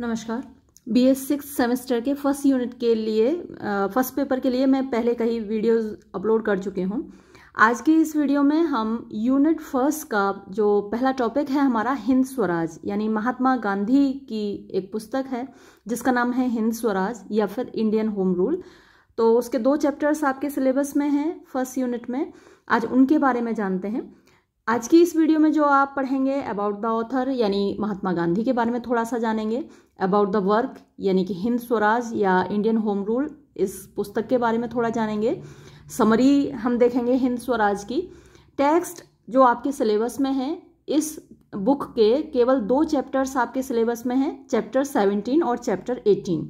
नमस्कार B S six semester के first unit के लिए फर्स्ट पेपर के लिए मैं पहले कई वीडियोस अपलोड कर चुके हूँ आज की इस वीडियो में हम यूनिट फर्स्ट का जो पहला टॉपिक है हमारा हिंद स्वराज यानी महात्मा गांधी की एक पुस्तक है जिसका नाम है हिंद स्वराज या फिर इंडियन होम रूल तो उसके दो चैप्टर्स आपके सिलेबस में हैं फर्स्ट यूनिट में आज उनके बारे में जानते हैं आज की इस वीडियो में जो आप पढ़ेंगे अबाउट द ऑथर यानी महात्मा गांधी के बारे में थोड़ा सा जानेंगे अबाउट द वर्क यानी कि हिंद स्वराज या इंडियन होम रूल इस पुस्तक के बारे में थोड़ा जानेंगे समरी हम देखेंगे हिंद स्वराज की टेक्स्ट जो आपके सिलेबस में है इस बुक के केवल दो चैप्टर्स आपके सिलेबस में हैं चैप्टर सेवनटीन और चैप्टर एटीन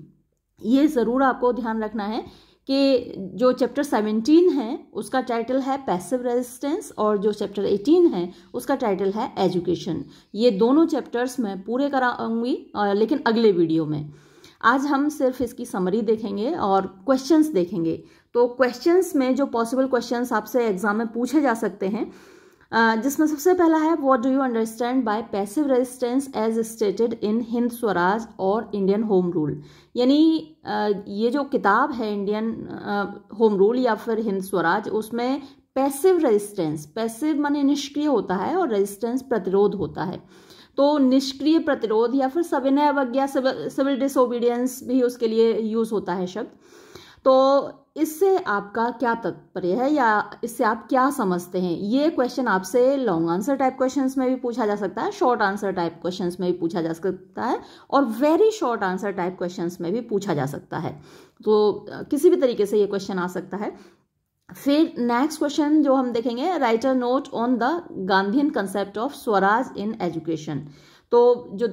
ये ज़रूर आपको ध्यान रखना है कि जो चैप्टर सेवेंटीन है उसका टाइटल है पैसिव रेजिस्टेंस और जो चैप्टर एटीन है उसका टाइटल है एजुकेशन ये दोनों चैप्टर्स मैं पूरे कराऊंगी लेकिन अगले वीडियो में आज हम सिर्फ इसकी समरी देखेंगे और क्वेश्चंस देखेंगे तो क्वेश्चंस में जो पॉसिबल क्वेश्चंस आपसे एग्जाम में पूछे जा सकते हैं जिसमें सबसे पहला है what do you understand by passive resistance as stated in Hind Swaraj और इंडियन होम रूल यानी ये जो किताब है इंडियन होम रूल या फिर हिंद स्वराज उसमें पैसिव रेजिस्टेंस पैसिव माने निष्क्रिय होता है और रेजिस्टेंस प्रतिरोध होता है तो निष्क्रिय प्रतिरोध या फिर सविनय अवज्ञा सिविल डिसोबीडियंस भी उसके लिए यूज होता है शब्द तो इससे आपका क्या तात्पर्य है या इससे आप क्या समझते हैं ये क्वेश्चन आपसे लॉन्ग आंसर टाइप क्वेश्चंस में भी पूछा जा सकता है शॉर्ट आंसर टाइप क्वेश्चंस में भी पूछा जा सकता है और very short answer type questions में भी पूछा जा सकता है तो किसी भी तरीके से ये क्वेश्चन आ सकता है फिर नेक्स्ट क्वेश्चन जो हम देखेंगे write a note on the Gandhian concept of Swaraj in education तो जो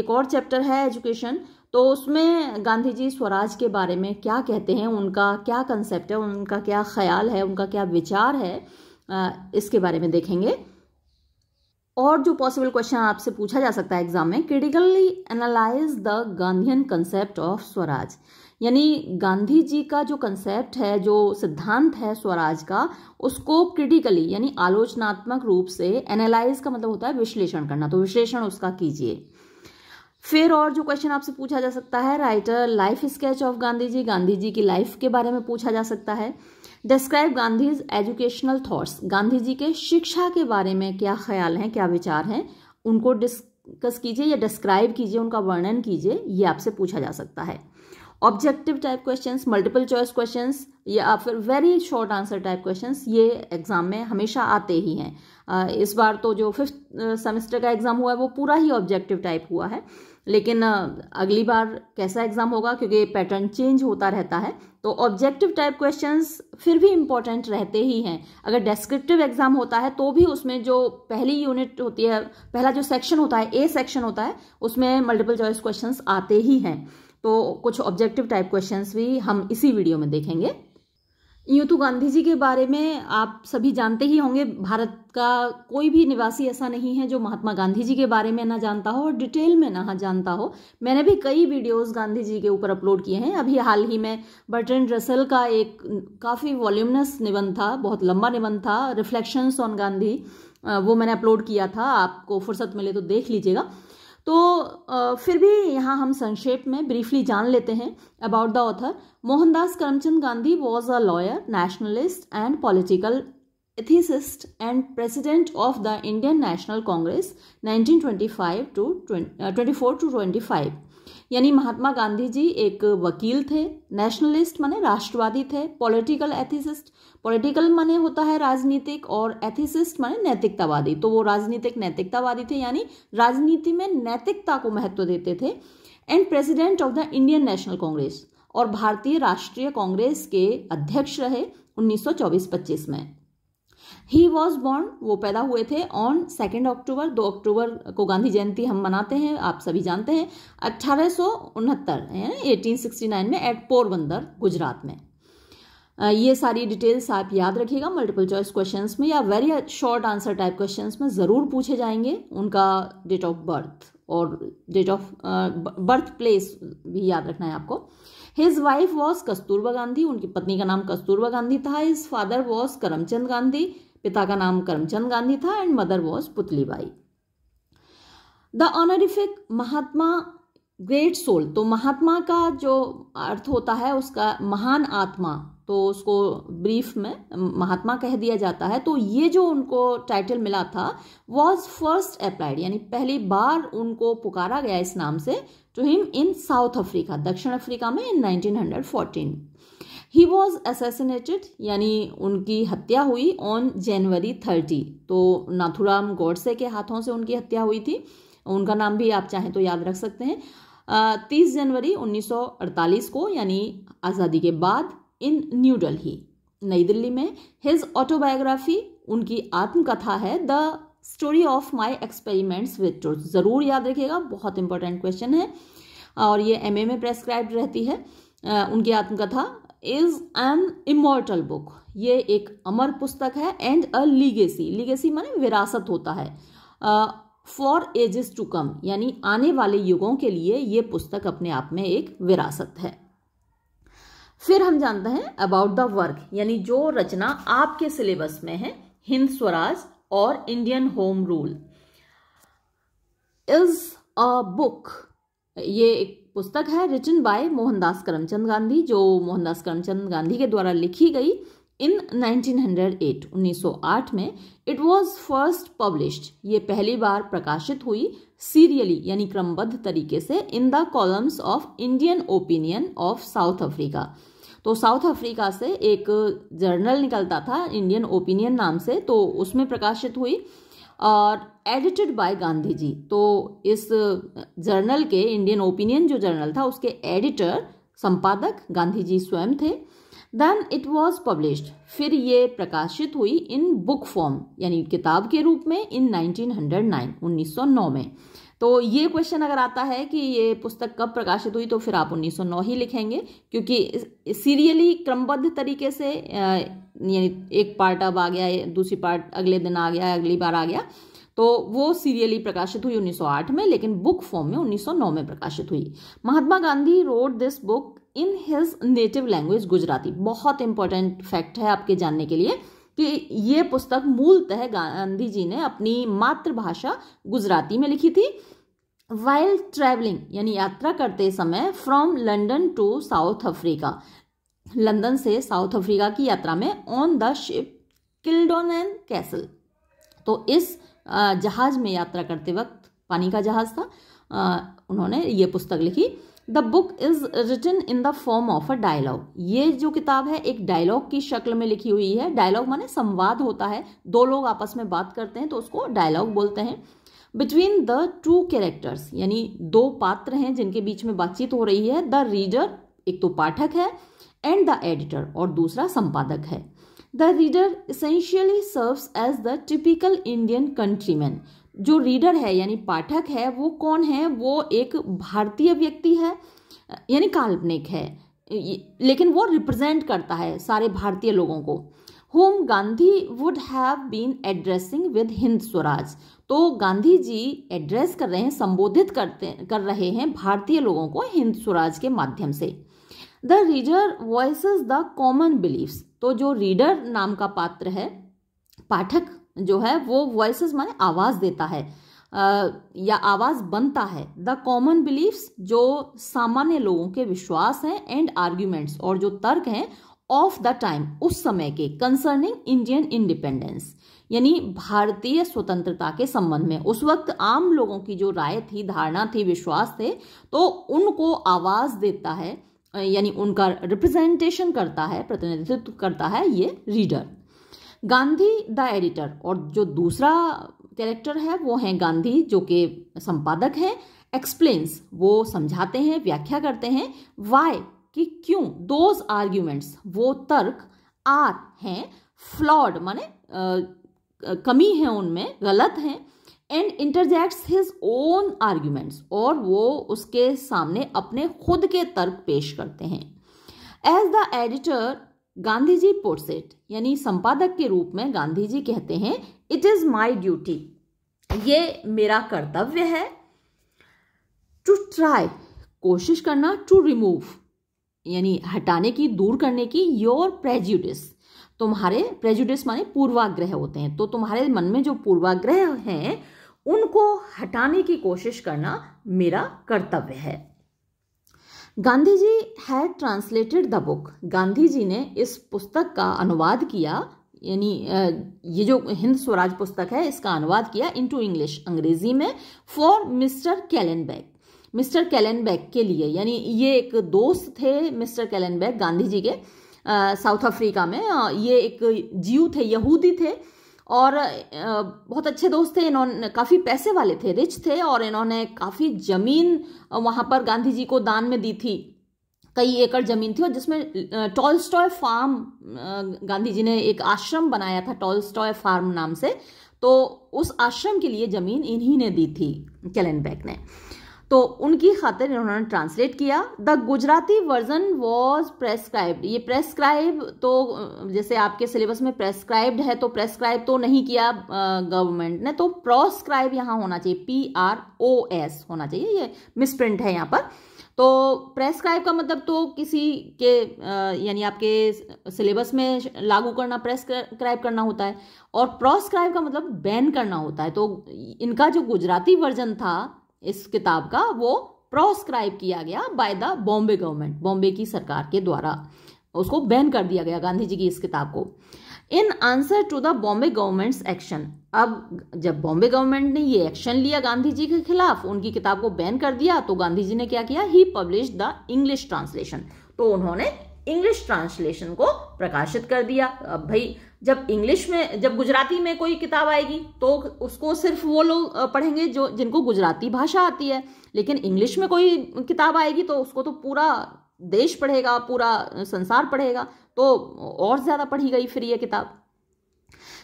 एक और चैप्टर है एजुकेशन तो उसमें गांधी जी स्वराज के बारे में क्या कहते हैं उनका क्या कंसेप्ट है उनका क्या ख्याल है उनका क्या विचार है इसके बारे में देखेंगे और जो पॉसिबल क्वेश्चन आपसे पूछा जा सकता है एग्जाम में critically analyse the Gandhian concept of Swaraj यानी गांधी जी का जो कंसेप्ट है जो सिद्धांत है स्वराज का उसको क्रिटिकली यानी आलोचनात्मक रूप से एनालाइज का मतलब होता है विश्लेषण करना तो विश्लेषण उसका कीजिए फिर और जो क्वेश्चन आपसे पूछा जा सकता है writer life sketch of Gandhi ji Gandhi ji की लाइफ के बारे में पूछा जा सकता है describe Gandhi's educational thoughts Gandhi ji के शिक्षा के बारे में क्या ख्याल हैं क्या विचार हैं उनको डिस्कस कीजिए या डिस्क्राइब कीजिए उनका वर्णन कीजिए ये आपसे पूछा जा सकता है objective type question multiple choice question या फिर very short answer type question ये एग्जाम में हमेशा आते ही हैं इस बार तो जो फिफ्थ सेमेस्टर का एग्जाम हुआ है वो पूरा ही ऑब्जेक्टिव टाइप हुआ है लेकिन अगली बार कैसा एग्ज़ाम होगा क्योंकि पैटर्न चेंज होता रहता है तो ऑब्जेक्टिव टाइप क्वेश्चंस फिर भी इम्पोर्टेंट रहते ही हैं अगर डेस्क्रिप्टिव एग्ज़ाम होता है तो भी उसमें जो पहली यूनिट होती है पहला जो सेक्शन होता है ए सेक्शन होता है उसमें मल्टीपल चॉइस क्वेश्चन आते ही हैं तो कुछ ऑब्जेक्टिव टाइप क्वेश्चन भी हम इसी वीडियो में देखेंगे यूँ तो गांधी जी के बारे में आप सभी जानते ही होंगे भारत का कोई भी निवासी ऐसा नहीं है जो महात्मा गांधी जी के बारे में ना जानता हो और डिटेल में ना जानता हो मैंने भी कई वीडियोस गांधी जी के ऊपर अपलोड किए हैं अभी हाल ही में बर्टन रसल का एक काफ़ी वॉल्यूमनस निबंध था बहुत लंबा निबंध था रिफ्लेक्शंस ऑन गांधी वो मैंने अपलोड किया था आपको फुर्सत मिले तो देख लीजिएगा तो फिर भी यहाँ हम संक्षेप में ब्रीफली जान लेते हैं about the author Mohandas Karamchand Gandhi was a lawyer nationalist and political ethicist and president of the Indian National Congress 1925 to 20, uh, 24 to 25 यानी महात्मा गांधी जी एक वकील थे नेशनलिस्ट माने राष्ट्रवादी थे पॉलिटिकल एथिसिस्ट पॉलिटिकल माने होता है राजनीतिक और एथिसिस्ट माने नैतिकतावादी तो वो राजनीतिक नैतिकतावादी थे यानी राजनीति में नैतिकता को महत्व देते थे and president of the Indian National Congress और भारतीय राष्ट्रीय कांग्रेस के अध्यक्ष रहे 1924-25 में ही वॉज बॉर्न वो पैदा हुए थे ऑन सेकेंड अक्टूबर दो अक्टूबर को गांधी जयंती हम मनाते हैं आप सभी जानते हैं अट्ठारह सौ उनहत्तर यानी एटीन सिक्सटी नाइन में एट पोरबंदर गुजरात में ये सारी डिटेल्स आप याद रखिएगा मल्टीपल चॉइस क्वेश्चंस में या very short answer type questions में ज़रूर पूछे जाएंगे उनका डेट ऑफ बर्थ और डेट ऑफ बर्थ प्लेस भी याद रखना है आपको his wife was Kasturba Gandhi उनकी पत्नी का नाम कस्तूरबा गांधी था his father was Karamchand Gandhi पिता का नाम करमचंद गांधी था and mother was Putlibai the honorific Mahatma great soul तो महात्मा का जो अर्थ होता है उसका महान आत्मा तो उसको ब्रीफ में महात्मा कह दिया जाता है तो ये जो उनको टाइटल मिला था वॉज फर्स्ट अप्लाइड यानी पहली बार उनको पुकारा गया इस नाम से to him in South Africa दक्षिण अफ्रीका में इन 1914 ही वॉज असेसिनेटेड यानी उनकी हत्या हुई ऑन जनवरी थर्टी तो नाथुराम गौडसे के हाथों से उनकी हत्या हुई थी उनका नाम भी आप चाहें तो याद रख सकते हैं तीस जनवरी 1948 को यानी आज़ादी के बाद इन न्यू दिल्ली नई दिल्ली में हिज ऑटोबायोग्राफी उनकी आत्मकथा है the story of my experiments with truth ज़रूर याद रखिएगा बहुत इंपॉर्टेंट क्वेश्चन है और ये ए में प्रेस्क्राइब रहती है उनकी आत्मकथा इज एन इमोर्टल बुक ये एक अमर पुस्तक है एंड अ लीगेसी लीगेसी माने विरासत होता है फॉर एजेस टू कम यानी आने वाले युगों के लिए ये पुस्तक अपने आप में एक विरासत है फिर हम जानते हैं अबाउट द वर्क यानी जो रचना आपके सिलेबस में है हिंद स्वराज और Indian home rule is a book ये एक पुस्तक है रिटन बाय मोहनदास करमचंद गांधी जो मोहनदास करमचंद गांधी के द्वारा लिखी गई इन 1908 1908 में इट वॉज फर्स्ट पब्लिश्ड ये पहली बार प्रकाशित हुई सीरियली यानी क्रमबद्ध तरीके से in the columns of Indian Opinion of South Africa तो साउथ अफ्रीका से एक जर्नल निकलता था इंडियन ओपिनियन नाम से तो उसमें प्रकाशित हुई और एडिटेड बाय गांधी जी तो इस जर्नल के इंडियन ओपिनियन जो जर्नल था उसके एडिटर संपादक गांधी जी स्वयं थे देन इट वॉज पब्लिश्ड फिर ये प्रकाशित हुई इन बुक फॉर्म यानी किताब के रूप में इन 1909 1909 में तो ये क्वेश्चन अगर आता है कि ये पुस्तक कब प्रकाशित हुई तो फिर आप 1909 ही लिखेंगे क्योंकि सीरियली क्रमबद्ध तरीके से यानी एक पार्ट अब आ गया दूसरी पार्ट अगले दिन आ गया अगली बार आ गया तो वो सीरियली प्रकाशित हुई 1908 में लेकिन बुक फॉर्म में 1909 में प्रकाशित हुई Mahatma Gandhi wrote this book in his native language Gujarati बहुत इंपॉर्टेंट फैक्ट है आपके जानने के लिए कि ये पुस्तक मूलतः गांधी जी ने अपनी मातृभाषा गुजराती में लिखी थी वाइल ट्रैवलिंग यानी यात्रा करते समय from London to South Africa London से साउथ अफ्रीका की यात्रा में on the ship Kildonan and Castle तो इस जहाज में यात्रा करते वक्त पानी का जहाज था उन्होंने ये पुस्तक लिखी the book is written in the form of a dialogue ये जो किताब है एक डायलॉग की शक्ल में लिखी हुई है डायलॉग माने संवाद होता है दो लोग आपस में बात करते हैं तो उसको डायलॉग बोलते हैं बिटवीन द टू कैरेक्टर्स यानी दो पात्र हैं जिनके बीच में बातचीत हो रही है द रीडर एक तो पाठक है एंड द एडिटर और दूसरा संपादक है the reader essentially serves as the typical Indian countryman जो रीडर है यानी पाठक है वो कौन है वो एक भारतीय व्यक्ति है यानी काल्पनिक है लेकिन वो रिप्रेजेंट करता है सारे भारतीय लोगों को whom Gandhi would have been addressing with Hind Swaraj तो गांधी जी एड्रेस कर रहे हैं संबोधित करते कर रहे हैं भारतीय लोगों को हिंद स्वराज के माध्यम से the reader voice the common believes तो जो रीडर नाम का पात्र है पाठक जो है वो वॉइस माने आवाज़ देता है आ, या आवाज़ बनता है द कॉमन बिलीफ्स जो सामान्य लोगों के विश्वास हैं एंड आर्ग्यूमेंट्स और जो तर्क हैं ऑफ द टाइम उस समय के कंसर्निंग इंडियन इंडिपेंडेंस यानी भारतीय स्वतंत्रता के संबंध में उस वक्त आम लोगों की जो राय थी धारणा थी विश्वास थे तो उनको आवाज़ देता है यानी उनका रिप्रेजेंटेशन करता है प्रतिनिधित्व करता है ये रीडर गांधी द एडिटर और जो दूसरा कैरेक्टर है वो है गांधी जो कि संपादक हैं एक्सप्लेन्स वो समझाते हैं व्याख्या करते हैं वाई कि क्यों दोज आर्ग्यूमेंट्स वो तर्क आर हैं फ्लॉड माने आ, कमी है उनमें गलत हैं and interjects his own arguments और वो उसके सामने अपने खुद के तर्क पेश करते हैं as the editor Gandhi ji puts it यानी संपादक के रूप में गांधी जी कहते हैं इट इज माई ड्यूटी ये मेरा कर्तव्य है टू ट्राई कोशिश करना टू रिमूव यानी हटाने की दूर करने की योर प्रेजुडिस तुम्हारे प्रेजुडिस माने पूर्वाग्रह होते हैं तो तुम्हारे मन में जो पूर्वाग्रह हैं उनको हटाने की कोशिश करना मेरा कर्तव्य है Gandhi ji had translated the book Gandhi ji ने इस पुस्तक का अनुवाद किया यानी ये जो हिंद स्वराज पुस्तक है इसका अनुवाद किया इनटू इंग्लिश अंग्रेजी में for mister Bag mister Bag के लिए यानी ये एक दोस्त थे मिस्टर बैग गांधी जी के साउथ अफ्रीका में ये एक जीव थे यहूदी थे और बहुत अच्छे दोस्त थे इन्होंने काफ़ी पैसे वाले थे रिच थे और इन्होंने काफ़ी ज़मीन वहाँ पर गांधी जी को दान में दी थी कई एकड़ ज़मीन थी और जिसमें टॉलस्टॉय फार्म गांधी जी ने एक आश्रम बनाया था टॉलस्टॉय फार्म नाम से तो उस आश्रम के लिए ज़मीन इन्हीं ने दी थी कैलन बैग ने तो उनकी खातिर इन्होंने ट्रांसलेट किया the Gujarati version was prescribed ये प्रेस्क्राइब तो जैसे आपके सिलेबस में प्रेस्क्राइब्ड है तो प्रेस्क्राइब तो नहीं किया गवर्नमेंट ने तो प्रोस्क्राइब यहाँ होना चाहिए पी आर ओ एस होना चाहिए ये मिसप्रिंट है यहाँ पर तो प्रेस्क्राइब का मतलब तो किसी के यानी आपके सिलेबस में लागू करना प्रेस्क्राइब करना होता है और प्रोस्क्राइब का मतलब बैन करना होता है तो इनका जो गुजराती वर्जन था इस किताब का वो प्रोस्क्राइब किया गया by the Bombay government Bombay की सरकार के द्वारा उसको बैन कर दिया गया गांधी जी की इस किताब को in answer to the Bombay government's action अब जब बॉम्बे गवर्नमेंट ने ये एक्शन लिया गांधी जी के खिलाफ उनकी किताब को बैन कर दिया तो गांधी जी ने क्या किया he publish the English translation तो उन्होंने इंग्लिश ट्रांसलेशन को प्रकाशित कर दिया अब भाई जब इंग्लिश में जब गुजराती में कोई किताब आएगी तो उसको सिर्फ वो लोग पढ़ेंगे जो जिनको गुजराती भाषा आती है लेकिन इंग्लिश में कोई किताब आएगी तो उसको तो पूरा देश पढ़ेगा पूरा संसार पढ़ेगा तो और ज़्यादा पढ़ी गई फिर ये किताब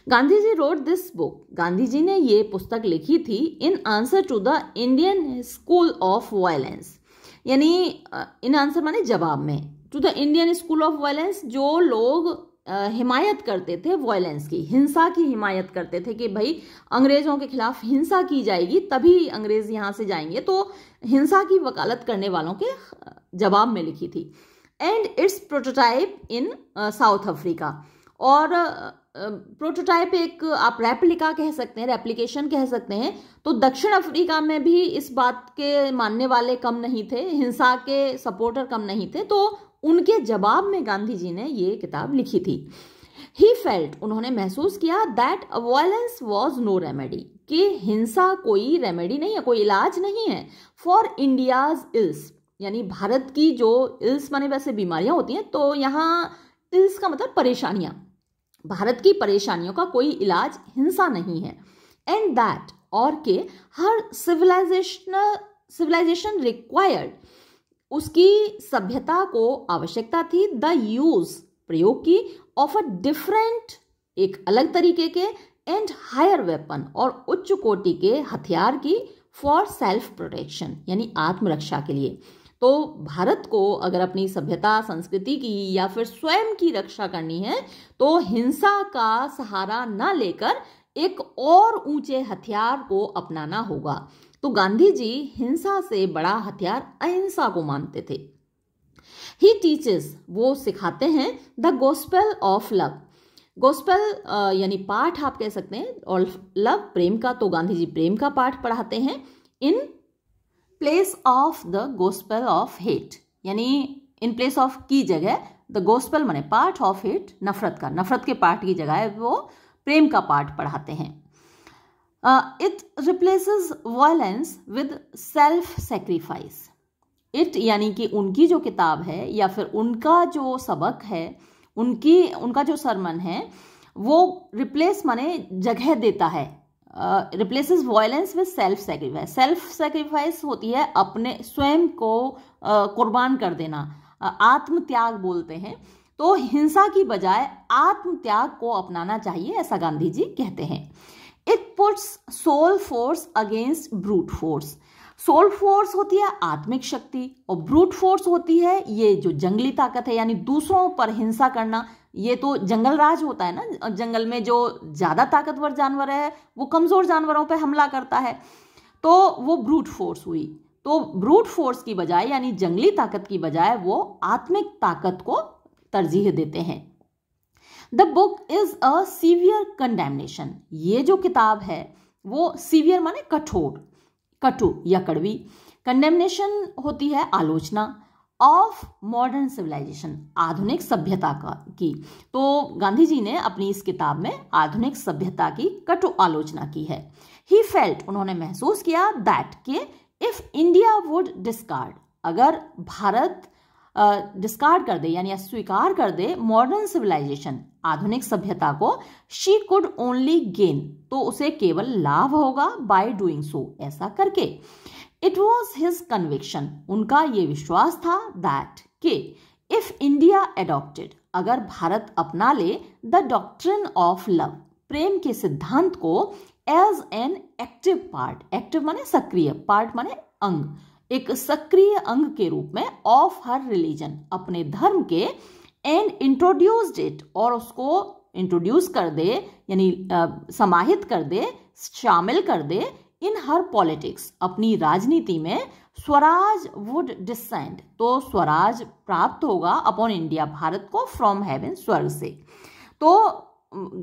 Gandhi ji wrote this book Gandhi ji ने ये पुस्तक लिखी थी in answer to the Indian school of violence यानी इन आंसर माने जवाब में to the Indian school of violence जो लोग हिमायत करते थे वॉयलेंस की हिंसा की हिमायत करते थे कि भाई अंग्रेज़ों के खिलाफ हिंसा की जाएगी तभी अंग्रेज़ यहाँ से जाएंगे तो हिंसा की वकालत करने वालों के जवाब में लिखी थी and it's prototype in South Africa और प्रोटोटाइप एक आप रेप्लिका कह सकते हैं रेप्लिकेशन कह सकते हैं तो दक्षिण अफ्रीका में भी इस बात के मानने वाले कम नहीं थे हिंसा के सपोर्टर कम नहीं थे तो उनके जवाब में गांधी जी ने ये किताब लिखी थी ही फेल्ट उन्होंने महसूस किया that violence was no remedy कि हिंसा कोई रेमेडी नहीं है कोई इलाज नहीं है फॉर इंडियाज इल्स यानी भारत की जो इल्स माने वैसे बीमारियां होती हैं तो यहाँ इल्स का मतलब परेशानियां भारत की परेशानियों का कोई इलाज हिंसा नहीं है एंड दैट और के हर सिविलाइजेशनल सिविलाइजेशन रिक्वायर्ड उसकी सभ्यता को आवश्यकता थी द यूज प्रयोग की ऑफ अ डिफरेंट एक अलग तरीके के एंड हायर वेपन और उच्च कोटि के हथियार की फॉर सेल्फ प्रोटेक्शन यानी आत्मरक्षा के लिए तो भारत को अगर अपनी सभ्यता संस्कृति की या फिर स्वयं की रक्षा करनी है तो हिंसा का सहारा ना लेकर एक और ऊंचे हथियार को अपनाना होगा तो गांधी जी हिंसा से बड़ा हथियार अहिंसा को मानते थे ही टीचेस वो सिखाते हैं the gospel of love gospel यानी पाठ आप कह सकते हैं और लव प्रेम का तो गांधी जी प्रेम का पाठ पढ़ाते हैं in place of the gospel of hate यानी इन प्लेस ऑफ की जगह द गोस्पेल मने पार्ट ऑफ हेट नफरत का नफरत के पाठ की जगह वो प्रेम का पाठ पढ़ाते हैं it uh, it violence with self sacrifice it यानी कि उनकी जो किताब है या फिर उनका जो सबक है उनकी उनका जो सरमन है वो रिप्लेस माने जगह देता है replaces violence with self sacrifice self sacrifice होती है अपने स्वयं को uh, कुर्बान कर देना uh, आत्मत्याग बोलते हैं तो हिंसा की बजाय आत्मत्याग को अपनाना चाहिए ऐसा गांधी जी कहते हैं it puts soul force against brute force soul force होती है आत्मिक शक्ति और ब्रूट फोर्स होती है ये जो जंगली ताकत है यानी दूसरों पर हिंसा करना ये तो जंगल राज होता है ना जंगल में जो ज़्यादा ताकतवर जानवर है वो कमज़ोर जानवरों पर हमला करता है तो वो ब्रूट फोर्स हुई तो ब्रूट फोर्स की बजाय यानी जंगली ताकत की बजाय वो आत्मिक ताकत को तरजीह देते हैं the book is a severe condemnation ये जो किताब है वो सीवियर माने कठोर कटु या कड़वी कंडेमनेशन होती है आलोचना ऑफ मॉडर्न सिविलाइजेशन आधुनिक सभ्यता का की तो गांधी जी ने अपनी इस किताब में आधुनिक सभ्यता की कटु आलोचना की है ही फेल्ट उन्होंने महसूस किया दैट के इफ इंडिया वुड डिस्कार्ड अगर भारत डिस्कार्ड uh, कर दे यानी स्वीकार कर दे मॉडर्न सिविलाइजेशन आधुनिक सभ्यता को शी कुड ओनली गेन तो उसे केवल लाभ होगा बाय डूइंग सो ऐसा करके इट वॉज हिज कन्विक्शन उनका ये विश्वास था दैट के इफ इंडिया एडॉप्टेड अगर भारत अपना ले द डॉक्ट्रिन ऑफ लव प्रेम के सिद्धांत को as an active part active माने सक्रिय पार्ट माने अंग एक सक्रिय अंग के रूप में ऑफ हर रिलीजन अपने धर्म के एंड इंट्रोड्यूस्ड इट और उसको इंट्रोड्यूस कर दे यानी समाहित कर दे शामिल कर दे इन हर पॉलिटिक्स अपनी राजनीति में स्वराज वुड डिसेंड तो स्वराज प्राप्त होगा अपॉन इंडिया भारत को फ्रॉम हेवन स्वर्ग से तो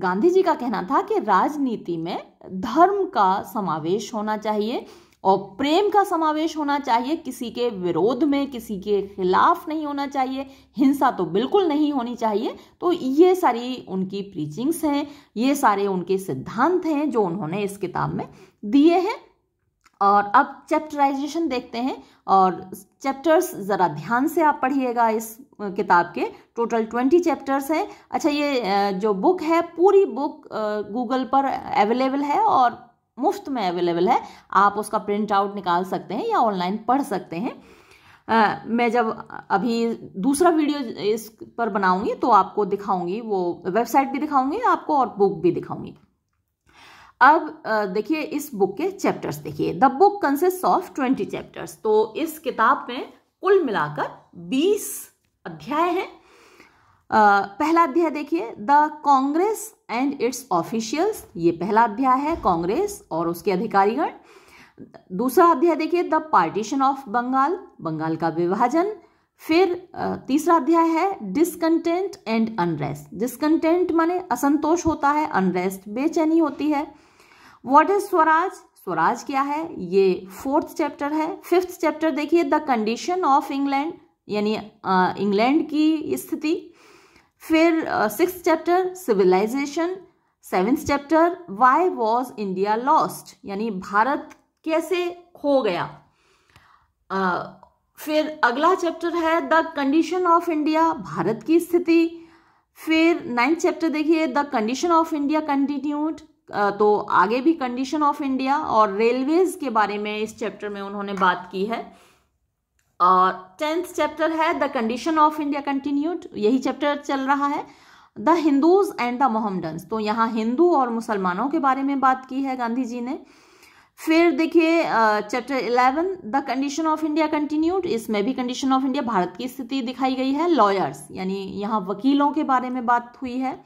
गांधी जी का कहना था कि राजनीति में धर्म का समावेश होना चाहिए और प्रेम का समावेश होना चाहिए किसी के विरोध में किसी के खिलाफ नहीं होना चाहिए हिंसा तो बिल्कुल नहीं होनी चाहिए तो ये सारी उनकी प्रीचिंग्स हैं ये सारे उनके सिद्धांत हैं जो उन्होंने इस किताब में दिए हैं और अब चैप्टराइजेशन देखते हैं और चैप्टर्स ज़रा ध्यान से आप पढ़िएगा इस किताब के टोटल ट्वेंटी चैप्टर्स हैं अच्छा ये जो बुक है पूरी बुक गूगल पर अवेलेबल है और मुफ्त में अवेलेबल है आप उसका प्रिंट आउट निकाल सकते हैं या ऑनलाइन पढ़ सकते हैं आ, मैं जब अभी दूसरा वीडियो इस पर बनाऊंगी तो आपको दिखाऊंगी वो वेबसाइट भी दिखाऊंगी आपको और बुक भी दिखाऊंगी अब देखिए इस बुक के चैप्टर्स देखिए the book consist of twenty chapters तो इस किताब में कुल मिलाकर बीस अध्याय हैं पहला अध्याय देखिए the Congress and its officials ये पहला अध्याय है कांग्रेस और उसके अधिकारीगण दूसरा अध्याय देखिए the partition of Bengal Bengal का विभाजन फिर तीसरा अध्याय है डिसकंटेंट एंड अनरेस्ट डिसकंटेंट माने असंतोष होता है अनरेस्ट बेचैनी होती है व्हाट इज स्वराज स्वराज क्या है ये फोर्थ चैप्टर है फिफ्थ चैप्टर देखिए द कंडीशन ऑफ इंग्लैंड यानी इंग्लैंड की स्थिति फिर six chapter civilization seventh chapter why was India lost यानी भारत कैसे खो गया uh, फिर अगला चैप्टर है the condition of India Bharat की स्थिति फिर नाइन्थ चैप्टर देखिए the condition of India continued तो आगे भी कंडीशन ऑफ इंडिया और रेलवेज के बारे में इस चैप्टर में उन्होंने बात की है और टेंथ चैप्टर है the condition of India continued यही चैप्टर चल रहा है the Hindus and the Mohammedans तो यहाँ हिंदू और मुसलमानों के बारे में बात की है गांधी जी ने फिर देखिए chapter eleven the condition of India continued इसमें भी कंडीशन ऑफ इंडिया भारत की स्थिति दिखाई गई है लॉयर्स यानी यहाँ वकीलों के बारे में बात हुई है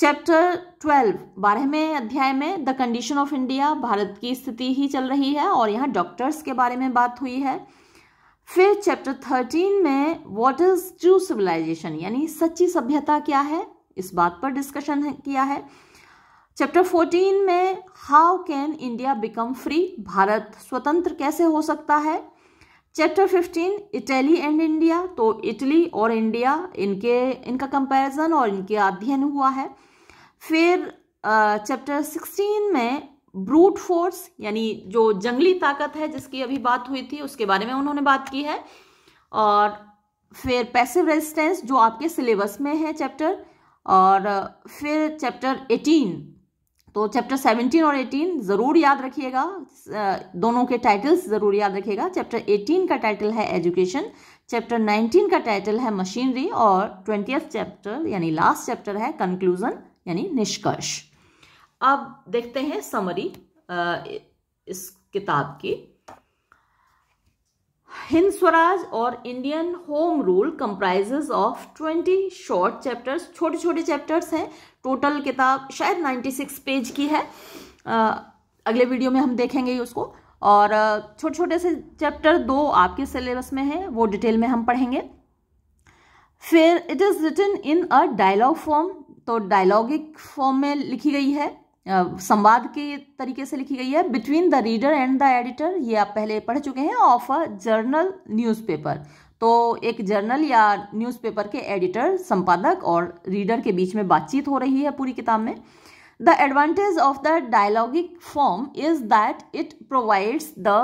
चैप्टर ट्वेल्व बारहवें अध्याय में the condition of India Bharat की स्थिति ही चल रही है और यहाँ डॉक्टर्स के बारे में बात हुई है फिर चैप्टर थर्टीन में व्हाट इज ट्रू सिविलाइजेशन यानी सच्ची सभ्यता क्या है इस बात पर डिस्कशन किया है चैप्टर फोर्टीन में how can India become free Bharat स्वतंत्र कैसे हो सकता है chapter fifteen Italy and India तो इटली और इंडिया इनके इनका कंपैरिजन और इनके अध्ययन हुआ है फिर चैप्टर सिक्सटीन में ब्रूट फोर्स यानी जो जंगली ताकत है जिसकी अभी बात हुई थी उसके बारे में उन्होंने बात की है और फिर पैसिव रेजिस्टेंस जो आपके सिलेबस में है चैप्टर और फिर चैप्टर एटीन तो चैप्टर सेवनटीन और एटीन ज़रूर याद रखिएगा दोनों के टाइटल्स ज़रूर याद रखिएगा चैप्टर एटीन का टाइटल है एजुकेशन चैप्टर नाइनटीन का टाइटल है मशीनरी और ट्वेंटियथ चैप्टर यानी लास्ट चैप्टर है कंक्लूज़न यानी निष्कर्ष अब देखते हैं समरी इस किताब की हिंद स्वराज और Indian home rule comprises of twenty short chapters छोटे छोटे चैप्टर्स हैं टोटल किताब शायद नाइन्टी सिक्स पेज की है अगले वीडियो में हम देखेंगे उसको और छोटे छोटे से चैप्टर दो आपके सिलेबस में है वो डिटेल में हम पढ़ेंगे फिर it is written in a dialogue form तो डायलॉगिक फॉर्म में लिखी गई है संवाद के तरीके से लिखी गई है between the reader and the editor ये आप पहले पढ़ चुके हैं ऑफ अ जर्नल न्यूज़पेपर तो एक जर्नल या न्यूज़पेपर के एडिटर संपादक और रीडर के बीच में बातचीत हो रही है पूरी किताब में the advantage of the dialogic form is that it provides the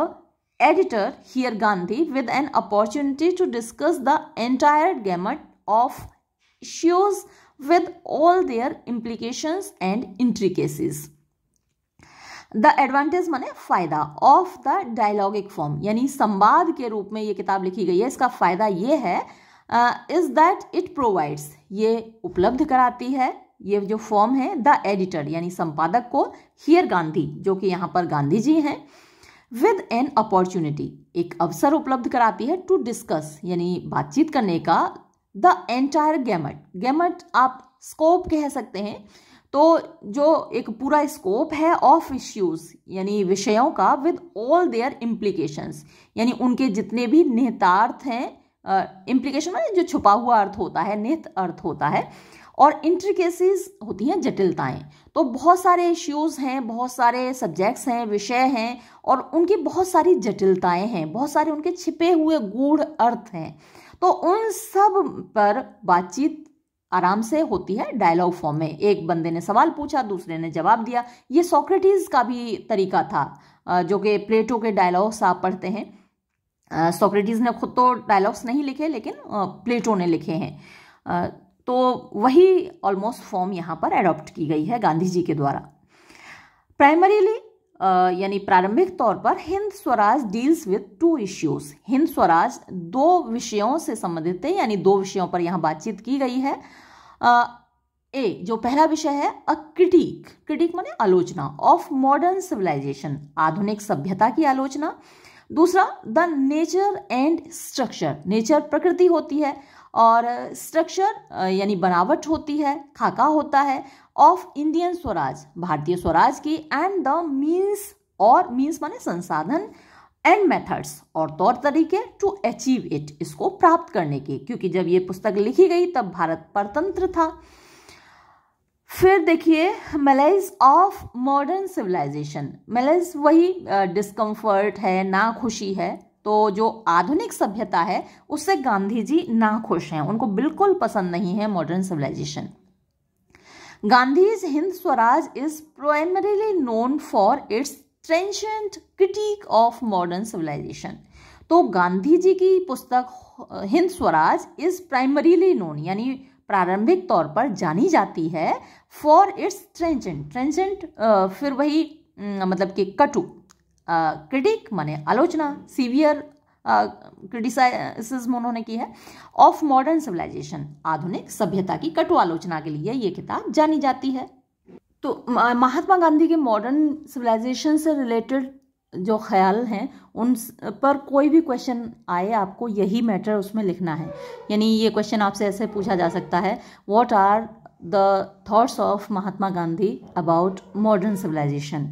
editor here Gandhi with an opportunity to discuss the entire gamut of issues with all their implications and intricacies the advantage माने फायदा of the dialogic form यानी संवाद के रूप में ये किताब लिखी गई है इसका फायदा ये है इज दैट इट provides ये उपलब्ध कराती है ये जो फॉर्म है द एडिटर यानी संपादक को हियर गांधी जो कि यहाँ पर गांधी जी हैं विद एन अपॉर्चुनिटी एक अवसर उपलब्ध कराती है टू डिस्कस यानी बातचीत करने का द एंटायर गैमट गैमट आप स्कोप कह सकते हैं तो जो एक पूरा स्कोप है ऑफ इश्यूज यानी विषयों का विद ऑल देयर इम्प्लीकेशंस यानी उनके जितने भी निहितार्थ हैं इम्प्लीकेशन माने जो छुपा हुआ अर्थ होता है निहित अर्थ होता है और इंट्रिकेसीज होती हैं जटिलताएं तो बहुत सारे इश्यूज़ हैं बहुत सारे सब्जेक्ट्स हैं विषय हैं और उनकी बहुत सारी जटिलताएं हैं बहुत सारे उनके छिपे हुए गूढ़ अर्थ हैं तो उन सब पर बातचीत आराम से होती है डायलॉग फॉर्म में एक बंदे ने सवाल पूछा दूसरे ने जवाब दिया ये सोक्रेटिस का भी तरीका था जो कि प्लेटो के डायलॉग्स आप पढ़ते हैं सोक्रेटिस ने खुद तो डायलॉग्स नहीं लिखे लेकिन प्लेटो ने लिखे हैं तो वही ऑलमोस्ट फॉर्म यहाँ पर एडॉप्ट की गई है गांधी जी के द्वारा प्राइमरीली यानी प्रारंभिक तौर पर Hind Swaraj deals with two issues Hind Swaraj दो विषयों से संबंधित है यानी दो विषयों पर यहाँ बातचीत की गई है आ, ए जो पहला विषय है अ क्रिटिक क्रिटिक माने आलोचना ऑफ मॉडर्न सिविलाइजेशन आधुनिक सभ्यता की आलोचना दूसरा the nature and structure nature प्रकृति होती है और स्ट्रक्चर यानी बनावट होती है खाका होता है ऑफ इंडियन स्वराज भारतीय स्वराज की एंड द मीन्स और मीन्स माने संसाधन एंड मेथड्स और तौर तरीके टू अचीव इट इसको प्राप्त करने के क्योंकि जब ये पुस्तक लिखी गई तब भारत परतंत्र था फिर देखिए malaise of modern civilization malaise वही डिस्कम्फर्ट है ना खुशी है तो जो आधुनिक सभ्यता है उससे गांधी जी ना खुश हैं उनको बिल्कुल पसंद नहीं है modern civilization Gandhi's Hind Swaraj is primarily known for its trenchant critique of modern civilization तो गांधी जी की पुस्तक Hind Swaraj is primarily known यानी प्रारंभिक तौर पर जानी जाती है फॉर इट्स ट्रेंजेंट ट्रेंजेंट फिर वही मतलब कि कटु क्रिटिक माने आलोचना सीवियर क्रिटिसाइसिज्म उन्होंने की है ऑफ मॉडर्न सिविलाइजेशन आधुनिक सभ्यता की कटु आलोचना के लिए ये किताब जानी जाती है तो महात्मा गांधी के मॉडर्न सिविलाइजेशन से रिलेटेड जो ख्याल हैं उन पर कोई भी क्वेश्चन आए आपको यही मैटर उसमें लिखना है यानी ये क्वेश्चन आपसे ऐसे पूछा जा सकता है what are the thoughts of Mahatma Gandhi about modern civilization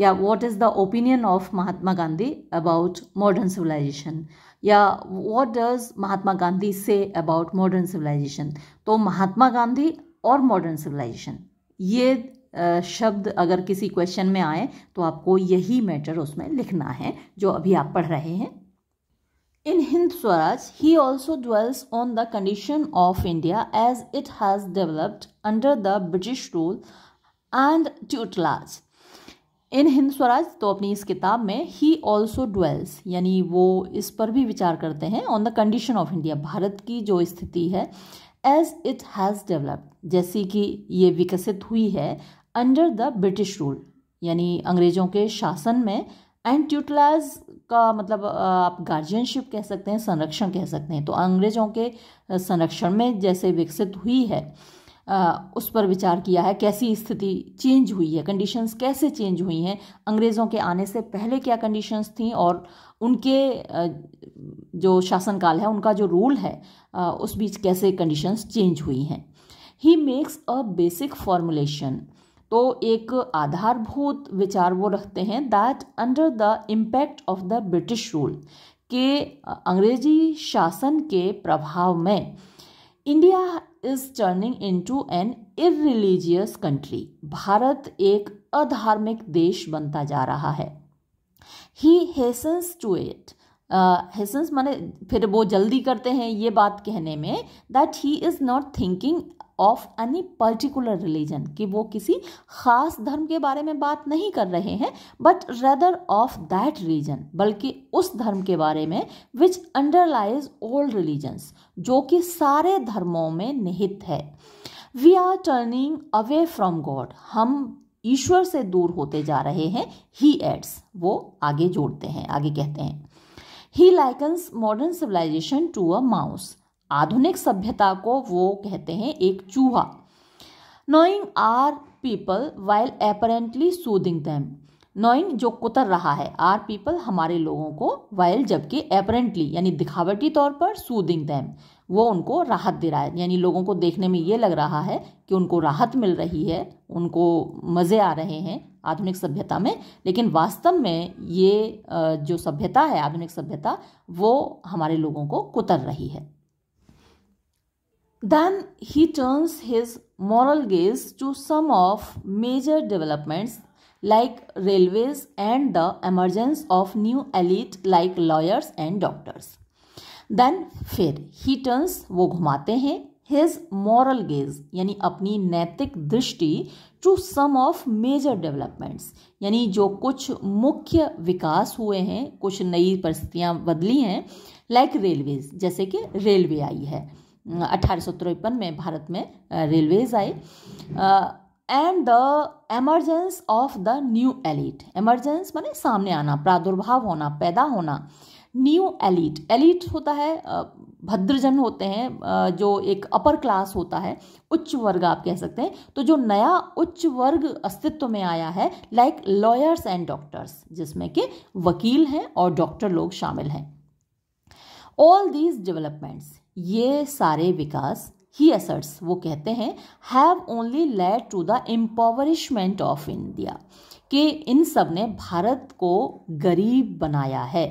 या what is the opinion of Mahatma Gandhi about modern civilization या what does Mahatma Gandhi say about modern civilization तो महात्मा गांधी और मॉडर्न सिविलाइजेशन ये uh, शब्द अगर किसी क्वेश्चन में आए तो आपको यही मैटर उसमें लिखना है जो अभी आप पढ़ रहे हैं in Hind Swaraj he also dwells on the condition of India as it has developed under the British rule and tutelage in Hind Swaraj तो अपनी इस किताब में ही ऑल्सो डुएल्स यानी वो इस पर भी विचार करते हैं on the condition of India Bharat की जो स्थिति है एज इट हैज़ डेवलप्ड जैसी कि ये विकसित हुई है अंडर द ब्रिटिश रूल यानी अंग्रेज़ों के शासन में एंड ट्यूटलाइज का मतलब आप गार्जियनशिप कह सकते हैं संरक्षण कह सकते हैं तो अंग्रेज़ों के संरक्षण में जैसे विकसित हुई है उस पर विचार किया है कैसी स्थिति चेंज हुई है कंडीशंस कैसे चेंज हुई हैं अंग्रेज़ों के आने से पहले क्या कंडीशंस थी और उनके जो शासनकाल है उनका जो रूल है उस बीच कैसे कंडीशंस चेंज हुई हैं he makes a basic formulation तो एक आधारभूत विचार वो रखते हैं that under the impact of the British rule के अंग्रेजी शासन के प्रभाव में India is turning into an irreligious country Bharat एक अधार्मिक देश बनता जा रहा है ही हेसन्स टू इट हेसन्स माने फिर वो जल्दी करते हैं ये बात कहने में that he is not thinking of any particular religion कि वो किसी खास धर्म के बारे में बात नहीं कर रहे हैं but rather of that religion बल्कि उस धर्म के बारे में विच अंडरलाइज ओल्ड रिलीजन्स जो कि सारे धर्मों में निहित है we are turning away from God हम ईश्वर से दूर होते जा रहे हैं ही एड्स वो आगे जोड़ते हैं आगे कहते हैं he likens modern civilisation to a mouse आधुनिक सभ्यता को वो कहते हैं एक चूहा gnawing our people while apparently soothing them gnawing जो कुतर रहा है आर पीपल हमारे लोगों को वाइल जबकि एपरेंटली यानी दिखावटी तौर पर सूदिंग दैम वो उनको राहत दे रहा है यानी लोगों को देखने में ये लग रहा है कि उनको राहत मिल रही है उनको मज़े आ रहे हैं आधुनिक सभ्यता में लेकिन वास्तव में ये जो सभ्यता है आधुनिक सभ्यता वो हमारे लोगों को कुतर रही है Then he turns his moral gaze to some of major developments like railways and the emergence of new elite like lawyers and doctors. Then fir he turns wo ghumate hain his moral gaze yani apni naitik drishti to some of major developments yani jo kuch mukhya vikas hue hain kuch nayi paristhitiyan badli hain like railways jaise ki railway aayi hai अठारह में भारत में railways I and the emergence of the new elite emergence माने सामने आना प्रादुर्भाव होना पैदा होना न्यू एलिट एलिट होता है भद्रजन होते हैं जो एक अपर क्लास होता है उच्च वर्ग आप कह सकते हैं तो जो नया उच्च वर्ग अस्तित्व में आया है लाइक लॉयर्स एंड डॉक्टर्स जिसमें कि वकील हैं और डॉक्टर लोग शामिल हैं ऑल दीज डेवलपमेंट्स ये सारे विकास ही असर्ट्स वो कहते हैं have only led to the impoverishment of India कि इन सब ने भारत को गरीब बनाया है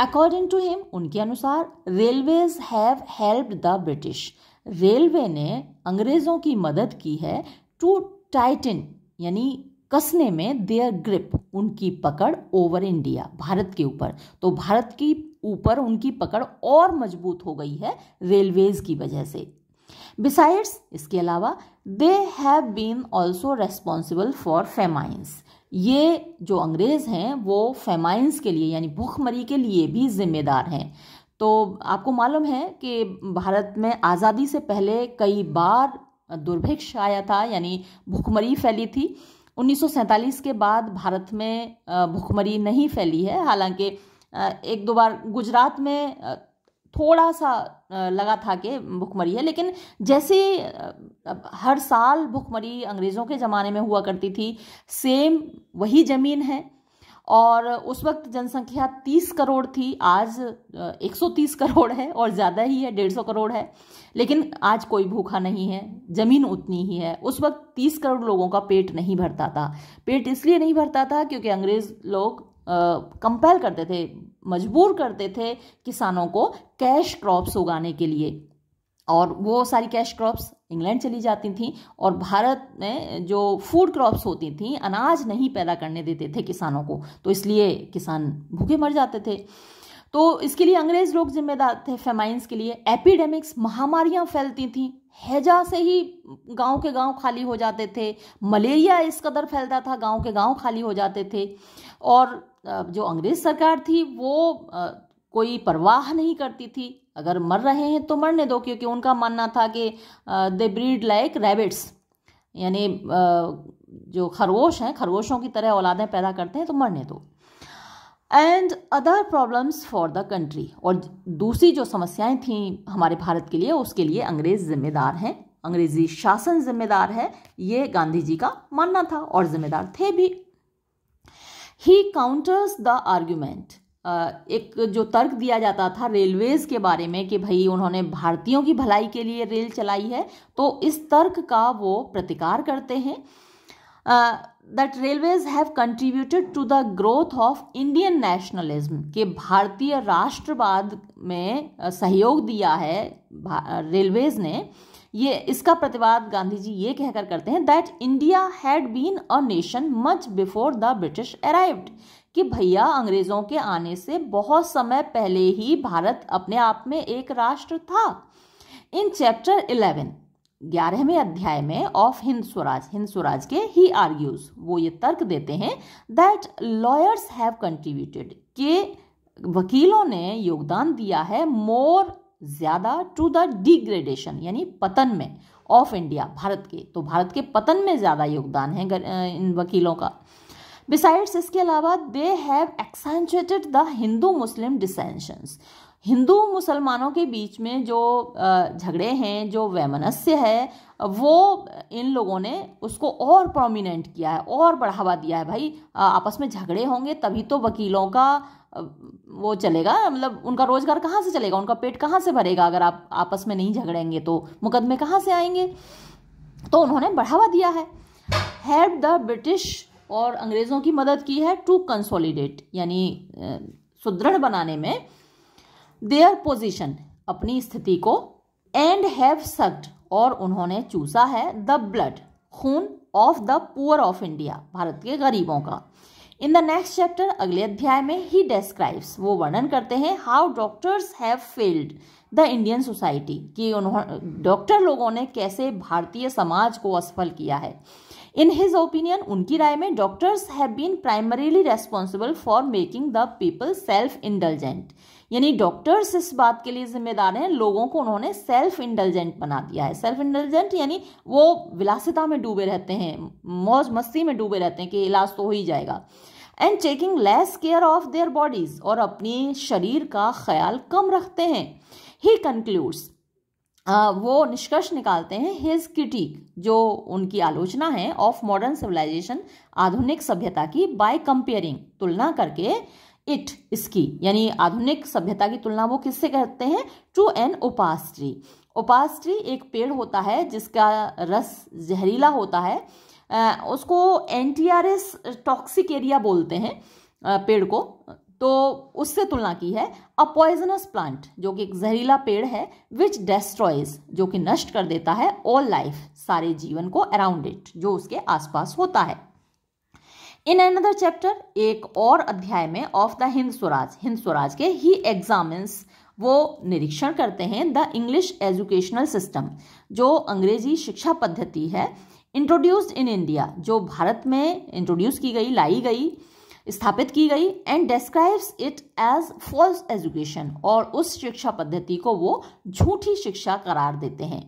अकॉर्डिंग टू हिम उनके अनुसार railways have help the British railway ने अंग्रेज़ों की मदद की है टू टाइटन यानी कसने में देयर ग्रिप उनकी पकड़ ओवर इंडिया भारत के ऊपर तो भारत की ऊपर उनकी पकड़ और मजबूत हो गई है रेलवेज की वजह से बिसाइड्स इसके अलावा they have been also responsible for famines ये जो अंग्रेज़ हैं वो फेमाइंस के लिए यानी भूखमरी के लिए भी जिम्मेदार हैं तो आपको मालूम है कि भारत में आज़ादी से पहले कई बार दुर्भिक्ष आया था यानी भूखमरी फैली थी 1947 के बाद भारत में भूखमरी नहीं फैली है हालांकि एक दो बार गुजरात में थोड़ा सा लगा था कि भुखमरी है लेकिन जैसे हर साल भुखमरी अंग्रेज़ों के ज़माने में हुआ करती थी सेम वही ज़मीन है और उस वक्त जनसंख्या 30 करोड़ थी आज 130 करोड़ है और ज़्यादा ही है 150 करोड़ है लेकिन आज कोई भूखा नहीं है ज़मीन उतनी ही है उस वक्त 30 करोड़ लोगों का पेट नहीं भरता था पेट इसलिए नहीं भरता था क्योंकि अंग्रेज़ लोग कंपेल करते थे मजबूर करते थे किसानों को कैश क्रॉप्स उगाने के लिए और वो सारी कैश क्रॉप्स इंग्लैंड चली जाती थी और भारत में जो फूड क्रॉप्स होती थी अनाज नहीं पैदा करने देते थे किसानों को तो इसलिए किसान भूखे मर जाते थे तो इसके लिए अंग्रेज लोग जिम्मेदार थे फेमाइंस के लिए एपिडेमिक्स महामारियां फैलती थी हैजा से ही गांव के गांव खाली हो जाते थे मलेरिया इस कदर फैलता था गांव के गांव खाली हो जाते थे और जो अंग्रेज सरकार थी वो कोई परवाह नहीं करती थी अगर मर रहे हैं तो मरने दो क्योंकि उनका मानना था कि दे ब्रीड लाइक रैबिट्स यानी जो खरगोश हैं खरगोशों की तरह औलादें पैदा करते हैं तो मरने दो and other problems for the country और दूसरी जो समस्याएं थीं हमारे भारत के लिए उसके लिए अंग्रेज़ जिम्मेदार हैं अंग्रेज़ी शासन जिम्मेदार है ये गांधी जी का मानना था और जिम्मेदार थे भी ही काउंटर्स द आर्ग्यूमेंट एक जो तर्क दिया जाता था रेलवेज़ के बारे में कि भाई उन्होंने भारतीयों की भलाई के लिए रेल चलाई है तो इस तर्क का वो प्रतिकार करते हैं that railways have contributed to the growth of Indian nationalism के भारतीय राष्ट्रवाद में सहयोग दिया है रेलवेज ने ये इसका प्रतिवाद गांधी जी ये कहकर करते हैं that India had been a nation much before the British arrived कि भैया अंग्रेज़ों के आने से बहुत समय पहले ही भारत अपने आप में एक राष्ट्र था इन चैप्टर इलेवन ग्यारहवें अध्याय में ऑफ हिंद स्वराज हिंद स्वराज के ही आर्ग्यूज वो ये तर्क देते हैं दैट लॉयर्स हैव कंट्रीब्यूटेड के वकीलों ने योगदान दिया है मोर ज़्यादा टू द डिग्रेडेशन यानी पतन में ऑफ इंडिया भारत के तो भारत के पतन में ज़्यादा योगदान है इन वकीलों का बिसाइड्स इसके अलावा they have accentuated the Hindu Muslim dissensions हिंदू मुसलमानों के बीच में जो झगड़े हैं जो वैमनस्य है वो इन लोगों ने उसको और प्रोमिनेंट किया है और बढ़ावा दिया है भाई आपस में झगड़े होंगे तभी तो वकीलों का वो चलेगा मतलब उनका रोज़गार कहाँ से चलेगा उनका पेट कहाँ से भरेगा अगर आप आपस में नहीं झगड़ेंगे तो मुकदमे कहाँ से आएंगे तो उन्होंने बढ़ावा दिया है हेल्प द ब्रिटिश और अंग्रेज़ों की मदद की है टू कंसोलिडेट यानी सुदृढ़ बनाने में देयर पोजिशन अपनी स्थिति को एंड हैव सक्ड और उन्होंने चूसा है द ब्लड खून of the poor of India Bharat के गरीबों का इन द नेक्स्ट चैप्टर अगले अध्याय में ही डेस्क्राइब्स वो वर्णन करते हैं how doctors have failed the Indian society कि उन्होंने डॉक्टर लोगों ने कैसे भारतीय समाज को असफल किया है इन हिज ओपिनियन उनकी राय में doctors have been primarily responsible for making the people self indulgent यानी डॉक्टर्स इस बात के लिए जिम्मेदार हैं लोगों को उन्होंने सेल्फ इंडलजेंट बना दिया है सेल्फ इंडलजेंट यानी वो विलासिता में डूबे रहते हैं मौज मस्ती में डूबे रहते हैं कि इलाज तो हो ही जाएगा and taking less care of their bodies और अपने शरीर का ख्याल कम रखते हैं ही कंक्लूड्स वो निष्कर्ष निकालते हैं हिज क्रिटिक जो उनकी आलोचना है ऑफ मॉडर्न सिविलाइजेशन आधुनिक सभ्यता की बाय कंपेयरिंग तुलना करके इट इसकी यानी आधुनिक सभ्यता की तुलना वो किससे करते हैं टू एन ओपास्ट्री ओपास्ट्री एक पेड़ होता है जिसका रस जहरीला होता है उसको एंटीआरएस टॉक्सिक एरिया बोलते हैं पेड़ को तो उससे तुलना की है अ पॉइजनस प्लांट जो कि एक जहरीला पेड़ है विच डेस्ट्रॉयज जो कि नष्ट कर देता है ऑल लाइफ सारे जीवन को अराउंड इट जो उसके आसपास होता है इन अनदर चैप्टर एक और अध्याय में ऑफ द हिंद स्वराज हिंद स्वराज के ही एग्जामिन्स वो निरीक्षण करते हैं द इंग्लिश एजुकेशनल सिस्टम जो अंग्रेजी शिक्षा पद्धति है इंट्रोड्यूस्ड इन इंडिया जो भारत में इंट्रोड्यूस की गई लाई गई स्थापित की गई and describes it as false education और उस शिक्षा पद्धति को वो झूठी शिक्षा करार देते हैं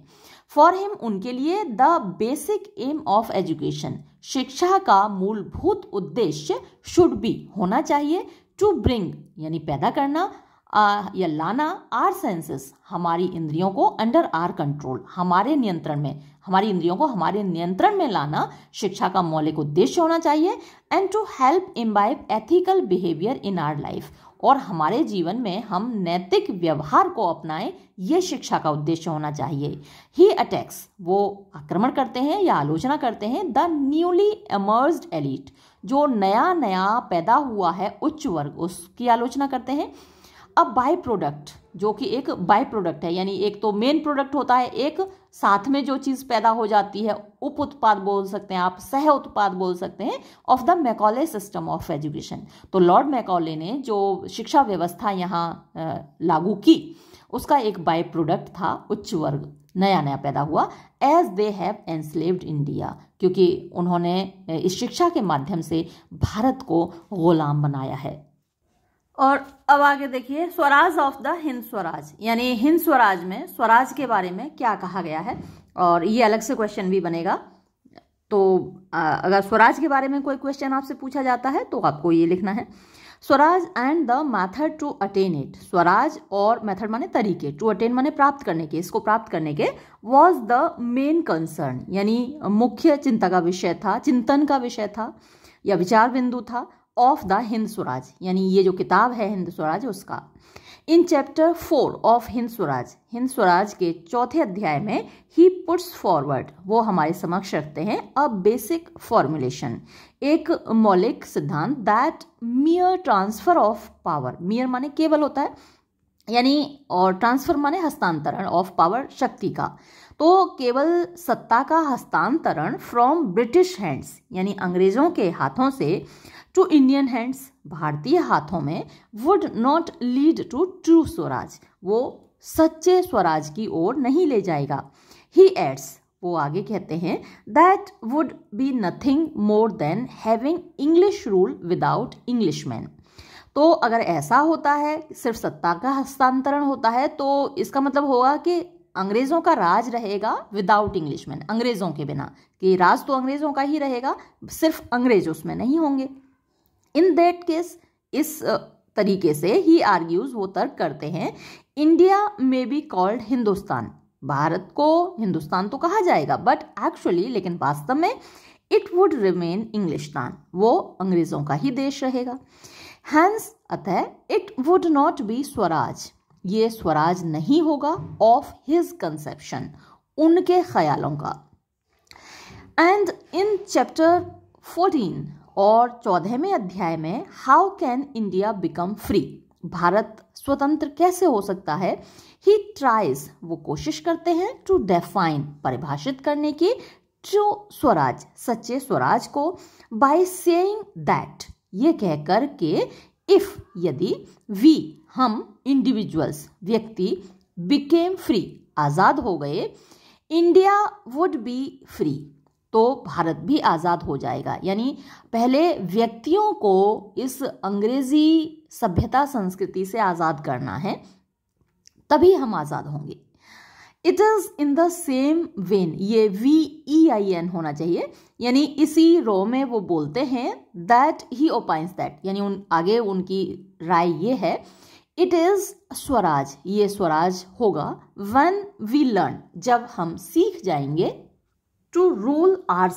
फॉर हिम उनके लिए the basic aim of education शिक्षा का मूलभूत उद्देश्य शुड बी होना चाहिए टू ब्रिंग यानी पैदा करना या लाना आर सेंसेस हमारी इंद्रियों को अंडर आर कंट्रोल हमारे नियंत्रण में हमारी इंद्रियों को हमारे नियंत्रण में लाना शिक्षा का मौलिक उद्देश्य होना चाहिए and to help imbibe ethical behaviour in our life और हमारे जीवन में हम नैतिक व्यवहार को अपनाएं ये शिक्षा का उद्देश्य होना चाहिए ही अटैक्स वो आक्रमण करते हैं या आलोचना करते हैं द न्यूली एमर्ज एलिट जो नया नया पैदा हुआ है उच्च वर्ग उसकी आलोचना करते हैं अ बाई प्रोडक्ट जो कि एक बाई प्रोडक्ट है यानी एक तो मेन प्रोडक्ट होता है एक साथ में जो चीज़ पैदा हो जाती है उप उत्पाद बोल सकते हैं आप सह उत्पाद बोल सकते हैं of the Macaulay system of education तो लॉर्ड मैकॉले ने जो शिक्षा व्यवस्था यहाँ लागू की उसका एक बाई प्रोडक्ट था उच्च वर्ग नया नया पैदा हुआ as they have enslaved India क्योंकि उन्होंने इस शिक्षा के माध्यम से भारत को गुलाम बनाया है और अब आगे देखिए स्वराज ऑफ द हिंद स्वराज यानी हिंद स्वराज में स्वराज के बारे में क्या कहा गया है और ये अलग से क्वेश्चन भी बनेगा तो अगर स्वराज के बारे में कोई क्वेश्चन आपसे पूछा जाता है तो आपको ये लिखना है Swaraj and the method to attain it Swaraj और मैथड माने तरीके टू अटेन माने प्राप्त करने के इसको प्राप्त करने के वॉज द मेन कंसर्न यानी मुख्य चिंता का विषय था चिंतन का विषय था या विचार बिंदु था ऑफ द हिंद स्वराज यानी ये जो किताब है हिंद स्वराज उसका in chapter four of Hind Swaraj Hind Swaraj के चौथे अध्याय में ही पुट्स फॉरवर्ड वो हमारे समक्ष रखते हैं अ बेसिक फॉर्मुलेशन एक मौलिक सिद्धांत that mere transfer of power mere माने केवल होता है यानी और ट्रांसफर माने हस्तांतरण ऑफ पावर शक्ति का तो केवल सत्ता का हस्तांतरण फ्रॉम ब्रिटिश हैंड्स यानी अंग्रेज़ों के हाथों से टू इंडियन हैंड्स भारतीय हाथों में would not lead to true Swaraj वो सच्चे स्वराज की ओर नहीं ले जाएगा ही एड्स वो आगे कहते हैं that would be nothing more than having English rule without Englishman तो अगर ऐसा होता है सिर्फ सत्ता का हस्तांतरण होता है तो इसका मतलब होगा कि अंग्रेज़ों का राज रहेगा विदाउट इंग्लिश मैन अंग्रेज़ों के बिना कि राज तो अंग्रेज़ों का ही रहेगा सिर्फ अंग्रेज उसमें नहीं होंगे इन दैट केस इस तरीके से ही आर्ग्यूज वो तर्क करते हैं इंडिया में बी कॉल्ड हिंदुस्तान भारत को हिंदुस्तान तो कहा जाएगा बट एक्चुअली लेकिन वास्तव में इट वुड रिमेन इंग्लिशतान वो अंग्रेजों का ही देश रहेगा हैंस अतः it would not be Swaraj ये स्वराज नहीं होगा ऑफ हिज कंसेप्शन उनके ख्यालों का एंड इन चैप्टर फोर्टीन और चौदहवें अध्याय में how can India become free Bharat स्वतंत्र कैसे हो सकता है ही ट्राइज वो कोशिश करते हैं टू डेफाइन परिभाषित करने की जो स्वराज सच्चे स्वराज को बाय सेइंग दैट ये कहकर के इफ यदि वी हम इंडिविजुअल्स व्यक्ति बिकेम फ्री आज़ाद हो गए इंडिया वुड बी फ्री तो भारत भी आज़ाद हो जाएगा यानी पहले व्यक्तियों को इस अंग्रेज़ी सभ्यता संस्कृति से आज़ाद करना है तभी हम आज़ाद होंगे it is in the same vein ये वी ई आई एन होना चाहिए यानी इसी रो में वो बोलते हैं दैट ही ओपाइंस दैट यानी उन आगे उनकी राय ये है इट इज़ स्वराज ये स्वराज होगा वन वी लर्न जब हम सीख जाएंगे टू रूल आर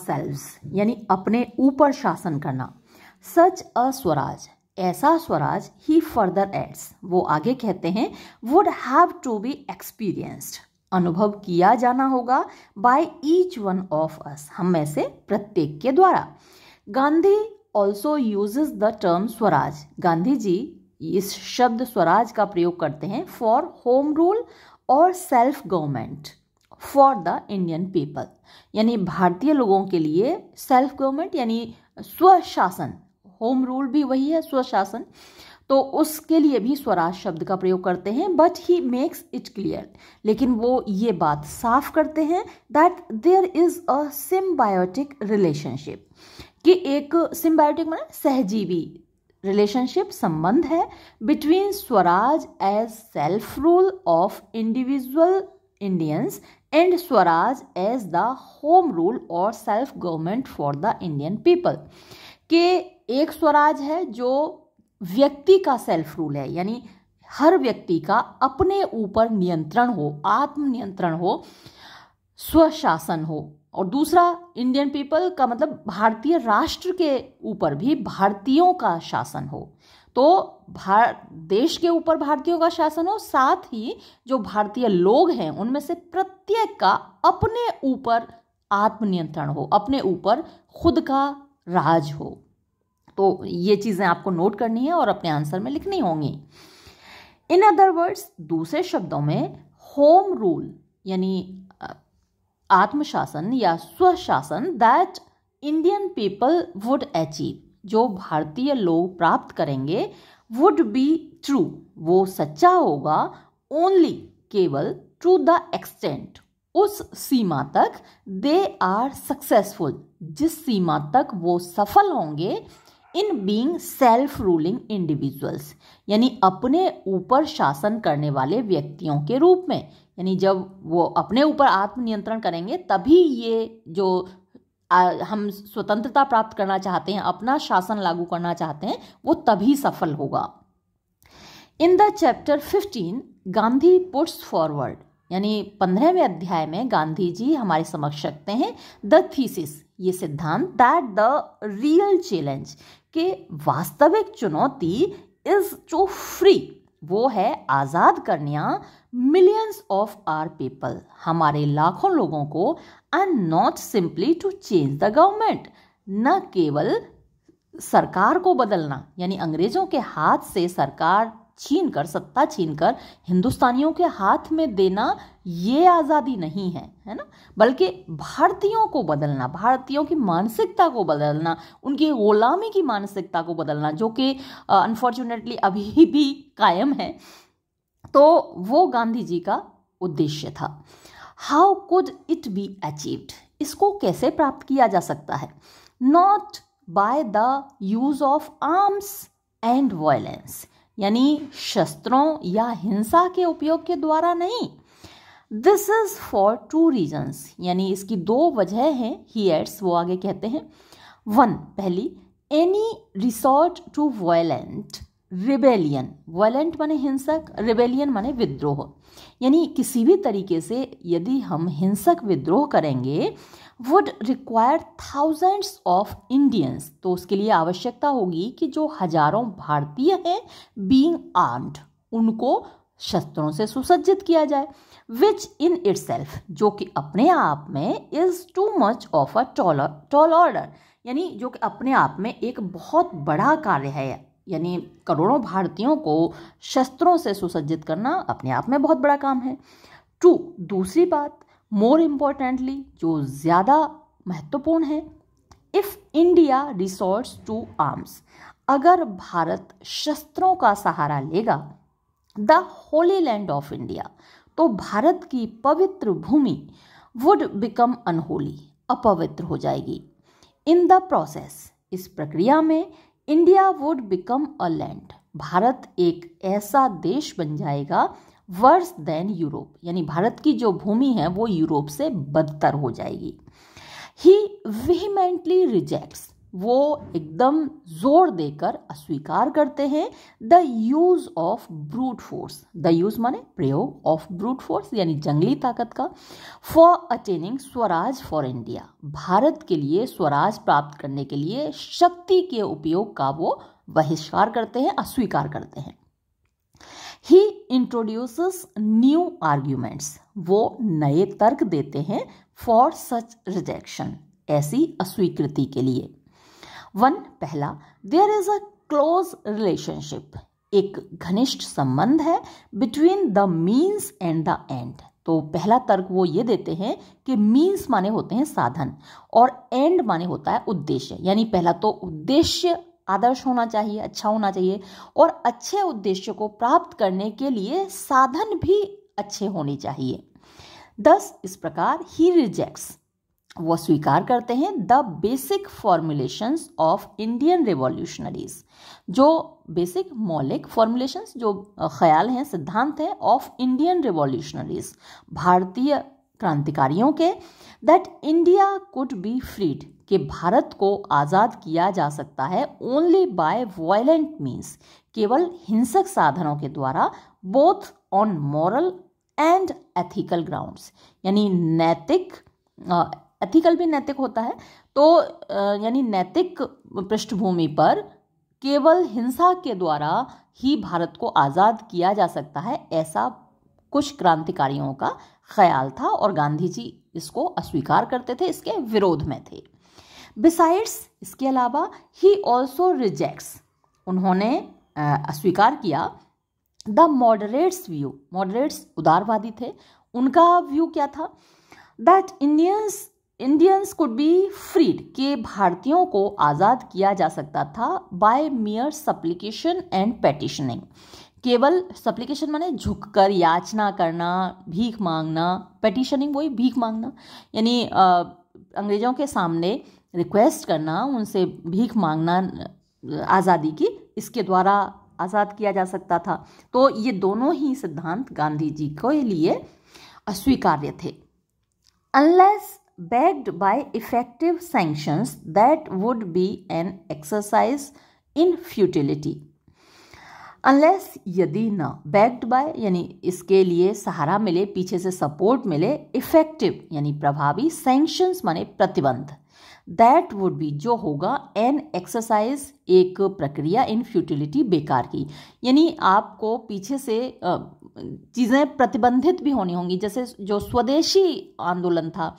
यानी अपने ऊपर शासन करना सच अ स्वराज ऐसा स्वराज ही फर्दर एड्स वो आगे कहते हैं would have to be experienced अनुभव किया जाना होगा by each one of us हम में से प्रत्येक के द्वारा Gandhi also uses the term Swaraj Gandhi ji इस शब्द स्वराज का प्रयोग करते हैं फॉर होम रूल और self government for the Indian people यानी भारतीय लोगों के लिए सेल्फ गवर्नमेंट यानी स्वशासन होम रूल भी वही है स्वशासन तो उसके लिए भी स्वराज शब्द का प्रयोग करते हैं but he makes it clear लेकिन वो ये बात साफ करते हैं that there is a symbiotic relationship कि एक सिम्बायोटिक माना सहजीवी रिलेशनशिप संबंध है between Swaraj as self rule of individual Indians and Swaraj as the home rule और self government for the Indian people के एक स्वराज है जो व्यक्ति का सेल्फ रूल है यानी हर व्यक्ति का अपने ऊपर नियंत्रण हो आत्म नियंत्रण हो स्वशासन हो और दूसरा इंडियन पीपल का मतलब भारतीय राष्ट्र के ऊपर भी भारतीयों का शासन हो तो भार देश के ऊपर भारतीयों का शासन हो साथ ही जो भारतीय लोग हैं उनमें से प्रत्येक का अपने ऊपर आत्मनियंत्रण हो अपने ऊपर खुद का राज हो तो ये चीज़ें आपको नोट करनी है और अपने आंसर में लिखनी होंगी इन अदर वर्ड्स दूसरे शब्दों में होम रूल यानी आत्मशासन या स्वशासन that Indian people would achieve जो भारतीय लोग प्राप्त करेंगे वुड बी ट्रू वो सच्चा होगा ओनली केवल टू द एक्सटेंट उस सीमा तक दे आर सक्सेसफुल जिस सीमा तक वो सफल होंगे in being self ruling individuals यानी अपने ऊपर शासन करने वाले व्यक्तियों के रूप में यानी जब वो अपने ऊपर आत्मनियंत्रण करेंगे तभी ये जो हम स्वतंत्रता प्राप्त करना चाहते हैं अपना शासन लागू करना चाहते हैं वो तभी सफल होगा in the chapter fifteen Gandhi puts forward यानी पंद्रहवें अध्याय में गांधी जी हमारे समक्ष रखते हैं द थीसिस ये सिद्धांत दैट द रियल चैलेंज के वास्तविक चुनौती इज टू फ्री वो है आज़ाद करनिया मिलियंस ऑफ आर पीपल हमारे लाखों लोगों को and not simply to change the government न केवल सरकार को बदलना यानी अंग्रेजों के हाथ से सरकार छीन कर सत्ता छीन कर हिंदुस्तानियों के हाथ में देना ये आज़ादी नहीं है है ना बल्कि भारतीयों को बदलना भारतीयों की मानसिकता को बदलना उनकी गुलामी की मानसिकता को बदलना जो कि अनफॉर्चुनेटली अभी भी कायम है तो वो गांधी जी का उद्देश्य था how could it be achieved इसको कैसे प्राप्त किया जा सकता है not by the use of arms and violence यानी शस्त्रों या हिंसा के उपयोग के द्वारा नहीं this is for two reasons यानी इसकी दो वजह हैं ही एड्स वो आगे कहते हैं वन पहली any resort to violent rebellion violent माने हिंसक रिबेलियन माने विद्रोह यानी किसी भी तरीके से यदि हम हिंसक विद्रोह करेंगे would require thousands of Indians तो उसके लिए आवश्यकता होगी कि जो हजारों भारतीय हैं बीइंग आर्म्ड उनको शस्त्रों से सुसज्जित किया जाए विच इन इट जो कि अपने आप में is too much of a tall order यानी जो कि अपने आप में एक बहुत बड़ा कार्य है यानी करोड़ों भारतीयों को शस्त्रों से सुसज्जित करना अपने आप में बहुत बड़ा काम है टू दूसरी बात मोर इम्पोर्टेंटली जो ज़्यादा महत्वपूर्ण है if India resorts to arms अगर भारत शस्त्रों का सहारा लेगा the holy land of India तो भारत की पवित्र भूमि वुड बिकम अनहोली अपवित्र हो जाएगी इन द प्रोसेस इस प्रक्रिया में India would become a land भारत एक ऐसा देश बन जाएगा वर्स देन यूरोप यानी भारत की जो भूमि है वो यूरोप से बदतर हो जाएगी ही विहीमेंटली रिजेक्ट्स वो एकदम जोर देकर अस्वीकार करते हैं the use of brute force the use माने प्रयोग ऑफ ब्रूट फोर्स यानी जंगली ताकत का for attaining Swaraj for India Bharat के लिए स्वराज प्राप्त करने के लिए शक्ति के उपयोग का वो बहिष्कार करते हैं अस्वीकार करते हैं ही इंट्रोड्यूस न्यू आर्ग्यूमेंट्स वो नए तर्क देते हैं फॉर सच रिजेक्शन ऐसी अस्वीकृति के लिए वन पहला there is a close relationship एक घनिष्ठ संबंध है between the means and the end तो पहला तर्क वो ये देते हैं कि मीन्स माने होते हैं साधन और एंड माने होता है उद्देश्य यानी पहला तो उद्देश्य आदर्श होना चाहिए अच्छा होना चाहिए और अच्छे उद्देश्य को प्राप्त करने के लिए साधन भी अच्छे होने चाहिए दस इस प्रकार ही रिजेक्ट्स वो स्वीकार करते हैं the basic formulations of Indian revolutionaries जो बेसिक मौलिक फॉर्मुलेशंस जो ख्याल हैं सिद्धांत हैं ऑफ इंडियन रिवॉल्यूशनरीज भारतीय क्रांतिकारियों के that India could be freed कि भारत को आज़ाद किया जा सकता है ओनली बाय वायलेंट मीन्स केवल हिंसक साधनों के द्वारा both on moral and ethical grounds यानी नैतिक एथिकल भी नैतिक होता है तो यानी नैतिक पृष्ठभूमि पर केवल हिंसा के द्वारा ही भारत को आज़ाद किया जा सकता है ऐसा कुछ क्रांतिकारियों का ख्याल था और गांधी जी इसको अस्वीकार करते थे इसके विरोध में थे बिसाइड्स इसके अलावा ही ऑल्सो रिजेक्ट्स उन्होंने अस्वीकार किया द मॉडरेट्स व्यू मॉडरेट्स उदारवादी थे उनका व्यू क्या था that Indians Indians could be freed के भारतीयों को आज़ाद किया जा सकता था by mere supplication and petitioning केवल सप्लीकेशन माने झुककर याचना करना भीख मांगना पेटिशनिंग वही भीख मांगना यानी अंग्रेजों के सामने रिक्वेस्ट करना उनसे भीख मांगना आज़ादी की इसके द्वारा आज़ाद किया जा सकता था तो ये दोनों ही सिद्धांत गांधी जी के लिए अस्वीकार्य थे unless backed by effective sanctions that would be an exercise in futility. Unless यदि न बैक्ड बाय यानी इसके लिए सहारा मिले पीछे से सपोर्ट मिले इफेक्टिव यानी प्रभावी सैंक्शंस माने प्रतिबंध दैट वुड बी जो होगा एन एक्सरसाइज एक प्रक्रिया इन फ्यूटिलिटी बेकार की यानी आपको पीछे से चीज़ें प्रतिबंधित भी होनी होंगी जैसे जो स्वदेशी आंदोलन था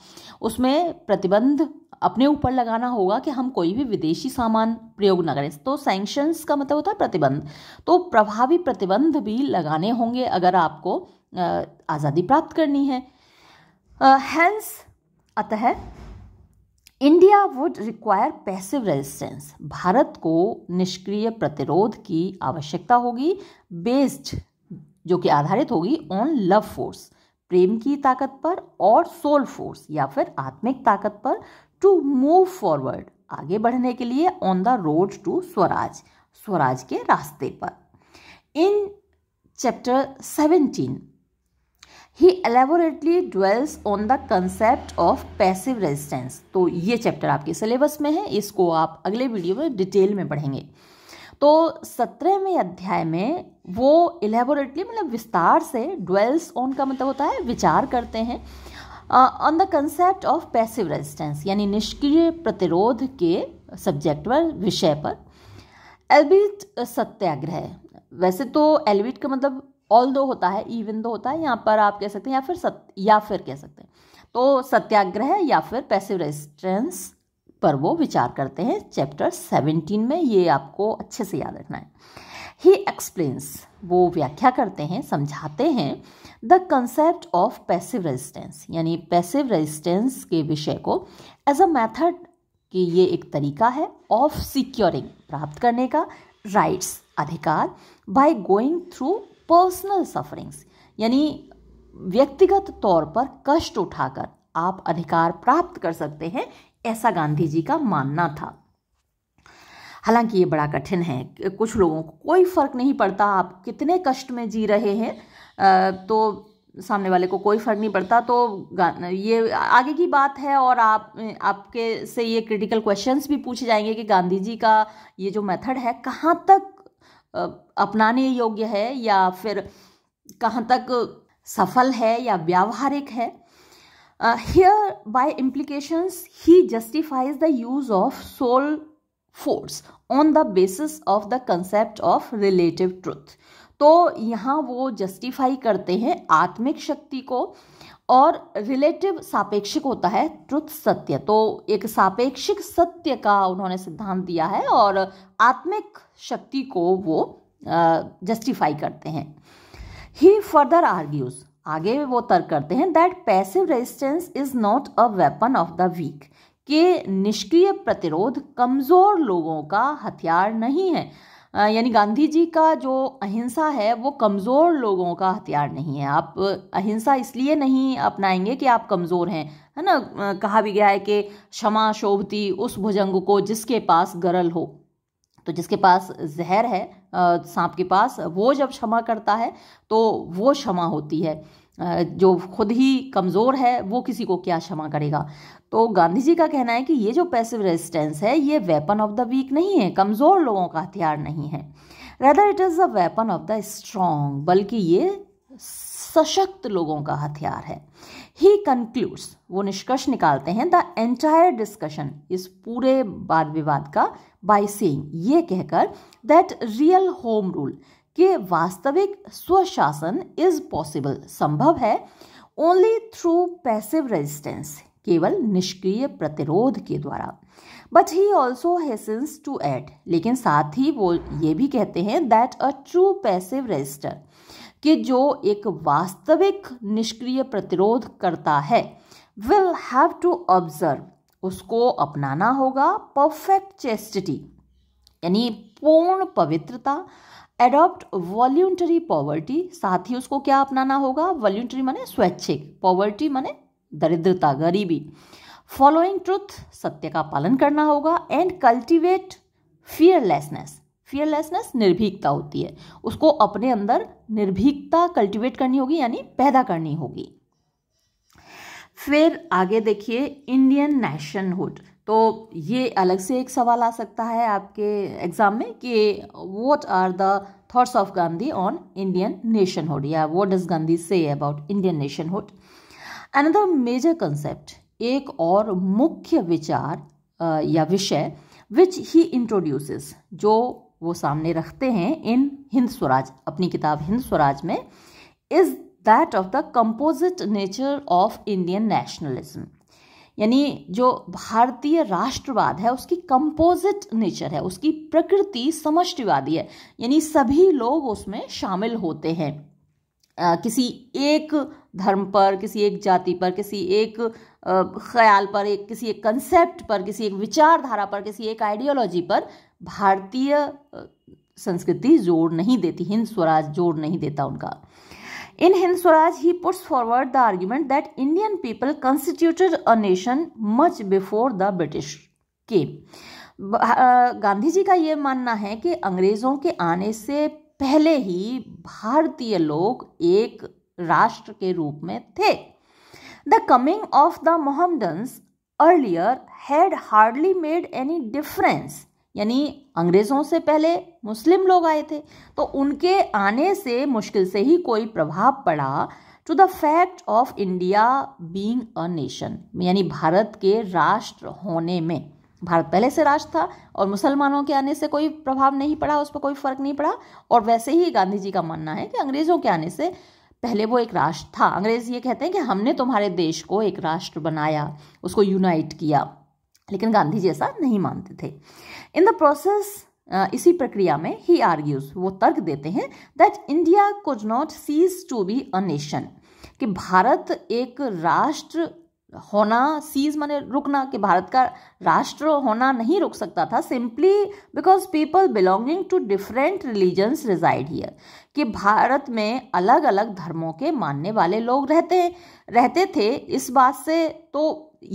उसमें प्रतिबंध अपने ऊपर लगाना होगा कि हम कोई भी विदेशी सामान प्रयोग न करें तो सैंक्शंस का मतलब होता है प्रतिबंध तो प्रभावी प्रतिबंध भी लगाने होंगे अगर आपको आज़ादी प्राप्त करनी है हैंस अतः India would require passive resistance भारत को निष्क्रिय प्रतिरोध की आवश्यकता होगी बेस्ड जो कि आधारित होगी ऑन लव फोर्स प्रेम की ताकत पर और सोल फोर्स या फिर आत्मिक ताकत पर टू मूव फॉरवर्ड आगे बढ़ने के लिए on the road to Swaraj Swaraj के रास्ते पर in chapter seventeen he elaborately dwells on the concept of passive resistance तो ये चैप्टर आपके सिलेबस में है इसको आप अगले वीडियो में डिटेल में पढ़ेंगे तो सत्रहवें अध्याय में वो इलेबोरेटली मतलब विस्तार से ड्वेल्स ऑन का मतलब होता है विचार करते हैं on the concept of passive resistance यानी निष्क्रिय प्रतिरोध के सब्जेक्ट पर विषय पर एलबिट सत्याग्रह वैसे तो एलबिट का मतलब ऑल दो होता है इवन दो होता है यहाँ पर आप कह सकते हैं या फिर सत या फिर कह सकते हैं तो सत्याग्रह या फिर पैसिव रेजिस्टेंस पर वो विचार करते हैं चैप्टर सेवेंटीन में ये आपको अच्छे से याद रखना है ही एक्सप्लेन्स वो व्याख्या करते हैं समझाते हैं the concept of passive resistance यानी पैसिव रेजिस्टेंस के विषय को एज अ मैथड कि ये एक तरीका है ऑफ सिक्योरिंग प्राप्त करने का राइट्स अधिकार by going through personal sufferings यानी व्यक्तिगत तौर पर कष्ट उठाकर आप अधिकार प्राप्त कर सकते हैं ऐसा गांधी जी का मानना था हालांकि ये बड़ा कठिन है कुछ लोगों को कोई फ़र्क नहीं पड़ता आप कितने कष्ट में जी रहे हैं तो सामने वाले को कोई फ़र्क नहीं पड़ता तो ये आगे की बात है और आप आपके से ये क्रिटिकल क्वेश्चंस भी पूछे जाएंगे कि गांधी जी का ये जो मेथड है कहाँ तक अपनाने योग्य है या फिर कहाँ तक सफल है या व्यावहारिक है Uh, here, by implications, he justifies the use of soul force on the basis of the concept of relative truth. तो यहाँ वो जस्टिफाई करते हैं आत्मिक शक्ति को और रिलेटिव सापेक्षिक होता है ट्रुथ सत्य तो एक सापेक्षिक सत्य का उन्होंने सिद्धांत दिया है और आत्मिक शक्ति को वो जस्टिफाई uh, करते हैं ही फर्दर आर्ग्यूज़ आगे वो तर्क करते हैं that passive resistance is not a weapon of the weak के निष्क्रिय प्रतिरोध कमज़ोर लोगों का हथियार नहीं है यानी गांधी जी का जो अहिंसा है वो कमज़ोर लोगों का हथियार नहीं है आप अहिंसा इसलिए नहीं अपनाएंगे कि आप कमज़ोर हैं है ना कहा भी गया है कि क्षमा शोभती उस भुजंग को जिसके पास गरल हो तो जिसके पास जहर है सांप के पास वो जब क्षमा करता है तो वो क्षमा होती है जो खुद ही कमज़ोर है वो किसी को क्या क्षमा करेगा तो गांधी जी का कहना है कि ये जो पैसिव रेजिस्टेंस है ये वेपन ऑफ द वीक नहीं है कमज़ोर लोगों का हथियार नहीं है rather it is a weapon of the strong बल्कि ये सशक्त लोगों का हथियार है ही कंक्लूड्स वो निष्कर्ष निकालते हैं द एंटायर डिस्कशन इस पूरे वाद विवाद का बाय सेइंग ये कहकर दैट रियल होम रूल के वास्तविक स्वशासन इज पॉसिबल संभव है ओनली थ्रू पैसिव रेजिस्टेंस केवल निष्क्रिय प्रतिरोध के द्वारा but he also hastens to add लेकिन साथ ही वो ये भी कहते हैं that a true passive resister कि जो एक वास्तविक निष्क्रिय प्रतिरोध करता है विल हैव टू ऑब्जर्व उसको अपनाना होगा परफेक्ट चेस्टिटी यानी पूर्ण पवित्रता एडॉप्ट वॉल्यूंटरी पॉवर्टी साथ ही उसको क्या अपनाना होगा वॉल्यूंटरी माने स्वैच्छिक पॉवर्टी माने दरिद्रता गरीबी फॉलोइंग ट्रुथ सत्य का पालन करना होगा एंड कल्टिवेट फियरलेसनेस फियरलेसनेस निर्भीकता होती है उसको अपने अंदर निर्भीकता कल्टीवेट करनी होगी यानी पैदा करनी होगी फिर आगे देखिए इंडियन नेशनहुड तो ये अलग से एक सवाल आ सकता है आपके एग्जाम में कि what are the thoughts of Gandhi on Indian nationhood या what does Gandhi say about Indian nationhood another major concept एक और मुख्य विचार या विषय विच ही इंट्रोड्यूसेस जो वो सामने रखते हैं इन हिंद स्वराज अपनी किताब हिंद स्वराज में is that of the composite nature of Indian nationalism यानी जो भारतीय राष्ट्रवाद है उसकी कंपोजिट नेचर है उसकी प्रकृति समष्टिवादी है यानी सभी लोग उसमें शामिल होते हैं आ, किसी एक धर्म पर किसी एक जाति पर किसी एक ख्याल पर एक किसी एक कंसेप्ट पर किसी एक विचारधारा पर किसी एक आइडियोलॉजी पर भारतीय संस्कृति जोर नहीं देती हिंद स्वराज जोर नहीं देता उनका in Hind Swaraj he puts forward the argument that Indian people constituted a nation much before the British के गांधी जी का ये मानना है कि अंग्रेज़ों के आने से पहले ही भारतीय लोग एक राष्ट्र के रूप में थे The coming of the Mohammedans earlier had hardly made any difference यानी अंग्रेज़ों से पहले मुस्लिम लोग आए थे तो उनके आने से मुश्किल से ही कोई प्रभाव पड़ा to the fact of India being a nation यानी भारत के राष्ट्र होने में भारत पहले से राष्ट्र था और मुसलमानों के आने से कोई प्रभाव नहीं पड़ा उस पर कोई फर्क नहीं पड़ा और वैसे ही गांधी जी का मानना है कि अंग्रेज़ों के आने से पहले वो एक राष्ट्र था अंग्रेज ये कहते हैं कि हमने तुम्हारे देश को एक राष्ट्र बनाया उसको यूनाइट किया लेकिन गांधी जी ऐसा नहीं मानते थे इन द प्रोसेस इसी प्रक्रिया में ही आर्ग्यूज वो तर्क देते हैं that India could not cease to be a nation कि भारत एक राष्ट्र होना सीज माने रुकना कि भारत का राष्ट्र होना नहीं रुक सकता था simply because people belonging to different religions resided here कि भारत में अलग अलग धर्मों के मानने वाले लोग रहते रहते थे इस बात से तो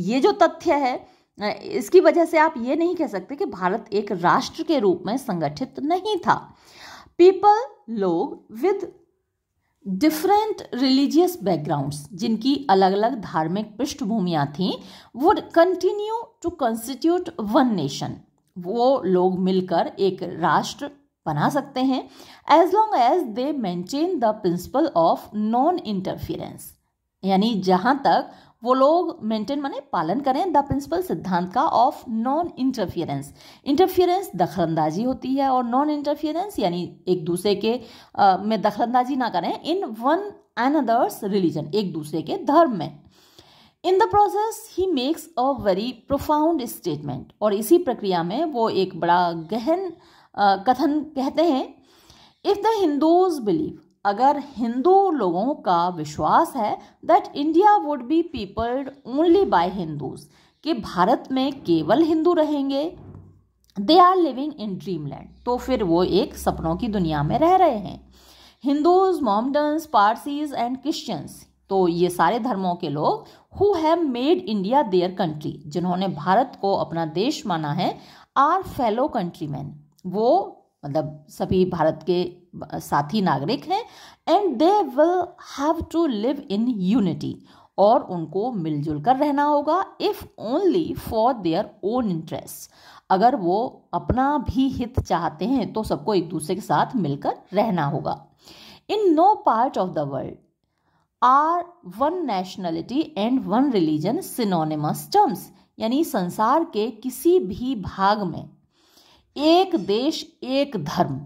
ये जो तथ्य है इसकी वजह से आप ये नहीं कह सकते कि भारत एक राष्ट्र के रूप में संगठित नहीं था पीपल लोग विद डिफरेंट रिलीजियस बैकग्राउंड्स जिनकी अलग अलग धार्मिक पृष्ठभूमियाँ थीं would continue to constitute one nation वो लोग मिलकर एक राष्ट्र बना सकते हैं as long as they maintain the principle of non interference यानी जहाँ तक वो लोग मेंटेन माने पालन करें द प्रिंसिपल सिद्धांत का ऑफ नॉन इंटरफियरेंस इंटरफियरेंस दखलंदाजी होती है और नॉन इंटरफियरेंस यानी एक दूसरे के आ, में दखलंदाजी ना करें in one another's religion एक दूसरे के धर्म में in the process he makes a very profound statement और इसी प्रक्रिया में वो एक बड़ा गहन आ, कथन कहते हैं इफ़ द हिंदूज बिलीव अगर हिंदू लोगों का विश्वास है that India would be peopled only by Hindus कि भारत में केवल हिंदू रहेंगे they are living in dream land तो फिर वो एक सपनों की दुनिया में रह रहे हैं Hindus Mohammedans Parsis and Christians तो ये सारे धर्मों के लोग who have made India their country जिन्होंने भारत को अपना देश माना है आर फेलो कंट्रीमैन वो मतलब सभी भारत के साथी नागरिक हैं and they will have to live in unity और उनको मिलजुल कर रहना होगा if only for their own interest अगर वो अपना भी हित चाहते हैं तो सबको एक दूसरे के साथ मिलकर रहना होगा in no part of the world are one nationality and one religion synonymous terms यानी संसार के किसी भी भाग में एक देश एक धर्म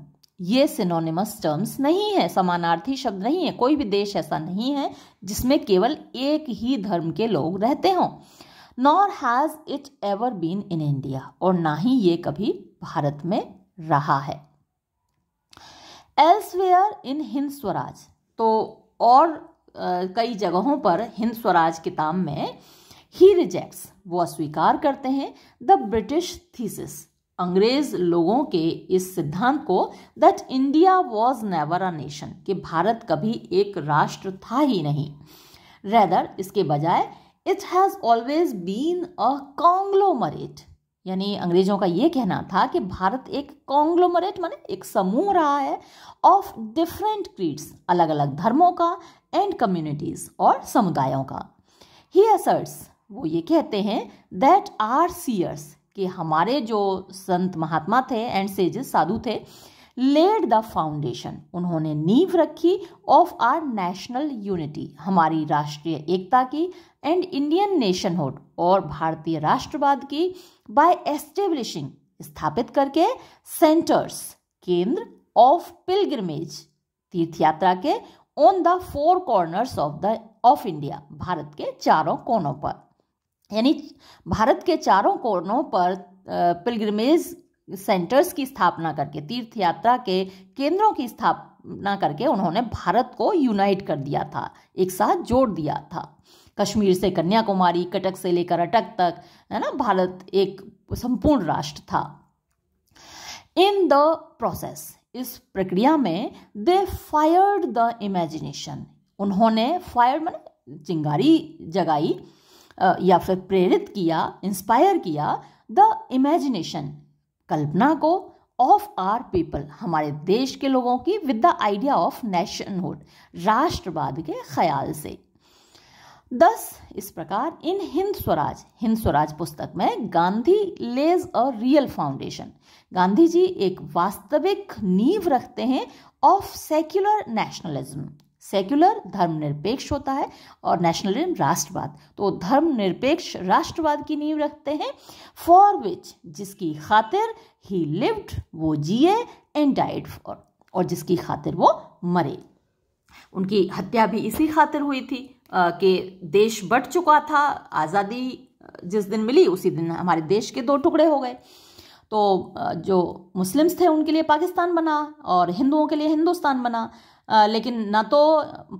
ये सिनोनिमस टर्म्स नहीं है समानार्थी शब्द नहीं है कोई भी देश ऐसा नहीं है जिसमें केवल एक ही धर्म के लोग रहते हों nor has it ever been in India और ना ही ये कभी भारत में रहा है एल्सवेयर इन हिंद स्वराज तो और आ, कई जगहों पर हिंद स्वराज किताब में ही रिजेक्ट्स वो अस्वीकार करते हैं द ब्रिटिश थीसिस अंग्रेज लोगों के इस सिद्धांत को that India was never a nation कि भारत कभी एक राष्ट्र था ही नहीं रेदर इसके बजाय it has always been a conglomerate यानी अंग्रेजों का ये कहना था कि भारत एक कॉन्ग्लोमरेट माने एक समूह रहा है ऑफ डिफरेंट क्रीड्स अलग अलग धर्मों का एंड कम्युनिटीज़ और समुदायों का ही असर्ट्स वो ये कहते हैं दैट आर सीयर्स कि हमारे जो संत महात्मा थे एंड सेजेस साधु थे लेड द फाउंडेशन उन्होंने नींव रखी ऑफ आर नेशनल यूनिटी हमारी राष्ट्रीय एकता की एंड इंडियन नेशनहुड और भारतीय राष्ट्रवाद की बाय एस्टेब्लिशिंग स्थापित करके सेंटर्स केंद्र ऑफ पिलग्रमेज तीर्थ यात्रा के on the four corners of the of India Bharat के चारों कोनों पर यानी भारत के चारों कोनों पर पिलग्रमेज सेंटर्स की स्थापना करके तीर्थ यात्रा के केंद्रों की स्थापना करके उन्होंने भारत को यूनाइट कर दिया था एक साथ जोड़ दिया था कश्मीर से कन्याकुमारी कटक से लेकर अटक तक है ना भारत एक संपूर्ण राष्ट्र था इन द प्रोसेस इस प्रक्रिया में दे फायर्ड द इमेजिनेशन उन्होंने फायर मैंने चिंगारी जगाई या फिर प्रेरित किया इंस्पायर किया द इमेजिनेशन कल्पना को ऑफ आर पीपल हमारे देश के लोगों की with the idea of nationhood राष्ट्रवाद के ख्याल से दस इस प्रकार इन हिंद स्वराज हिंद स्वराज पुस्तक में Gandhi lays a real foundation Gandhi ji एक वास्तविक नींव रखते हैं ऑफ सेक्युलर नेशनलिज्म सेक्युलर धर्मनिरपेक्ष होता है और नेशनलिज्म राष्ट्रवाद तो धर्मनिरपेक्ष राष्ट्रवाद की नींव रखते हैं फॉर विच जिसकी खातिर ही लिव्ड वो जिए एंड डाइड फॉर और जिसकी खातिर वो मरे उनकी हत्या भी इसी खातिर हुई थी कि देश बट चुका था आज़ादी जिस दिन मिली उसी दिन हमारे देश के दो टुकड़े हो गए तो जो मुस्लिम्स थे उनके लिए पाकिस्तान बना और हिंदुओं के लिए हिंदुस्तान बना लेकिन न तो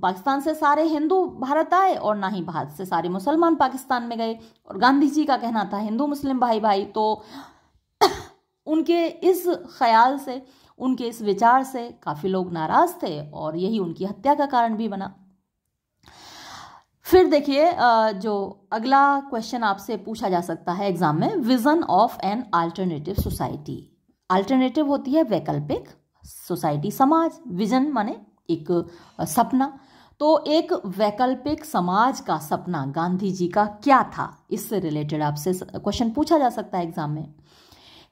पाकिस्तान से सारे हिंदू भारत आए और ना ही भारत से सारे मुसलमान पाकिस्तान में गए और गांधी जी का कहना था हिंदू मुस्लिम भाई भाई तो उनके इस ख्याल से उनके इस विचार से काफ़ी लोग नाराज़ थे और यही उनकी हत्या का कारण भी बना फिर देखिए जो अगला क्वेश्चन आपसे पूछा जा सकता है एग्जाम में vision of an alternative society alternative होती है वैकल्पिक सोसाइटी समाज विजन माने एक सपना तो एक वैकल्पिक समाज का सपना गांधी जी का क्या था इससे रिलेटेड आपसे क्वेश्चन पूछा जा सकता है एग्जाम में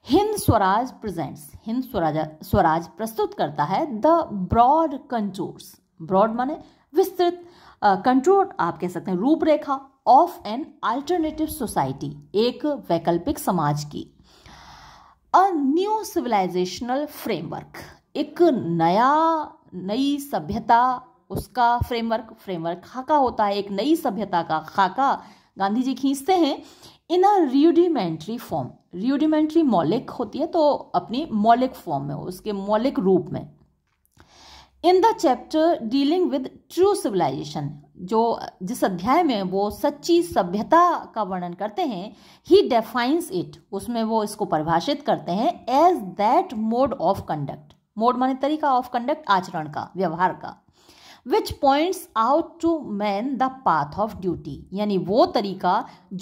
हिंद स्वराज प्रेजेंट्स हिंद स्वराज स्वराज प्रस्तुत करता है द ब्रॉड कंट्रोर्स ब्रॉड माने विस्तृत कंट्रोल आप कह सकते हैं रूपरेखा ऑफ एन अल्टरनेटिव सोसाइटी एक वैकल्पिक समाज की अ न्यू सिविलाइजेशनल फ्रेमवर्क एक नया नई सभ्यता उसका फ्रेमवर्क फ्रेमवर्क खाका होता है एक नई सभ्यता का खाका गांधी जी खींचते हैं इन अ रियूडिमेंट्री फॉर्म रियूडिमेंट्री मौलिक होती है तो अपनी मौलिक फॉर्म में हो उसके मौलिक रूप में in the chapter dealing with true civilisation जो जिस अध्याय में वो सच्ची सभ्यता का वर्णन करते हैं ही डेफाइंस इट उसमें वो इसको परिभाषित करते हैं as that mode of conduct mode माने तरीका ऑफ कंडक्ट आचरण का व्यवहार का which points out to man the path of duty यानी वो तरीका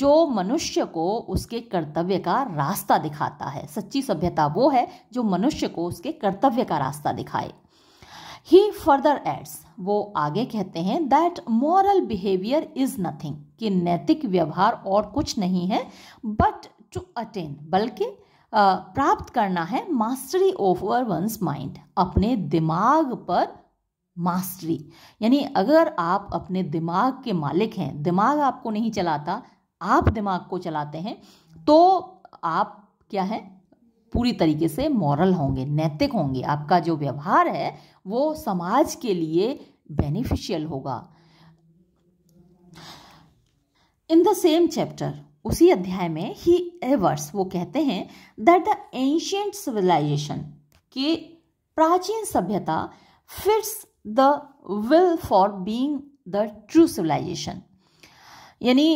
जो मनुष्य को उसके कर्तव्य का रास्ता दिखाता है सच्ची सभ्यता वो है जो मनुष्य को उसके कर्तव्य का रास्ता दिखाए ही फर्दर एड्स वो आगे कहते हैं that moral behaviour is nothing कि नैतिक व्यवहार और कुछ नहीं है बट टू अटेन बल्कि प्राप्त करना है मास्टरी ओवर वंस माइंड अपने दिमाग पर मास्टरी यानी अगर आप अपने दिमाग के मालिक हैं दिमाग आपको नहीं चलाता आप दिमाग को चलाते हैं तो आप क्या है पूरी तरीके से मॉरल होंगे नैतिक होंगे आपका जो व्यवहार है वो समाज के लिए बेनिफिशियल होगा इन द सेम चैप्टर उसी अध्याय में ही एवर्स वो कहते हैं दैट द एंशियंट सिविलाइजेशन के प्राचीन सभ्यता fits the will for being the true civilisation यानी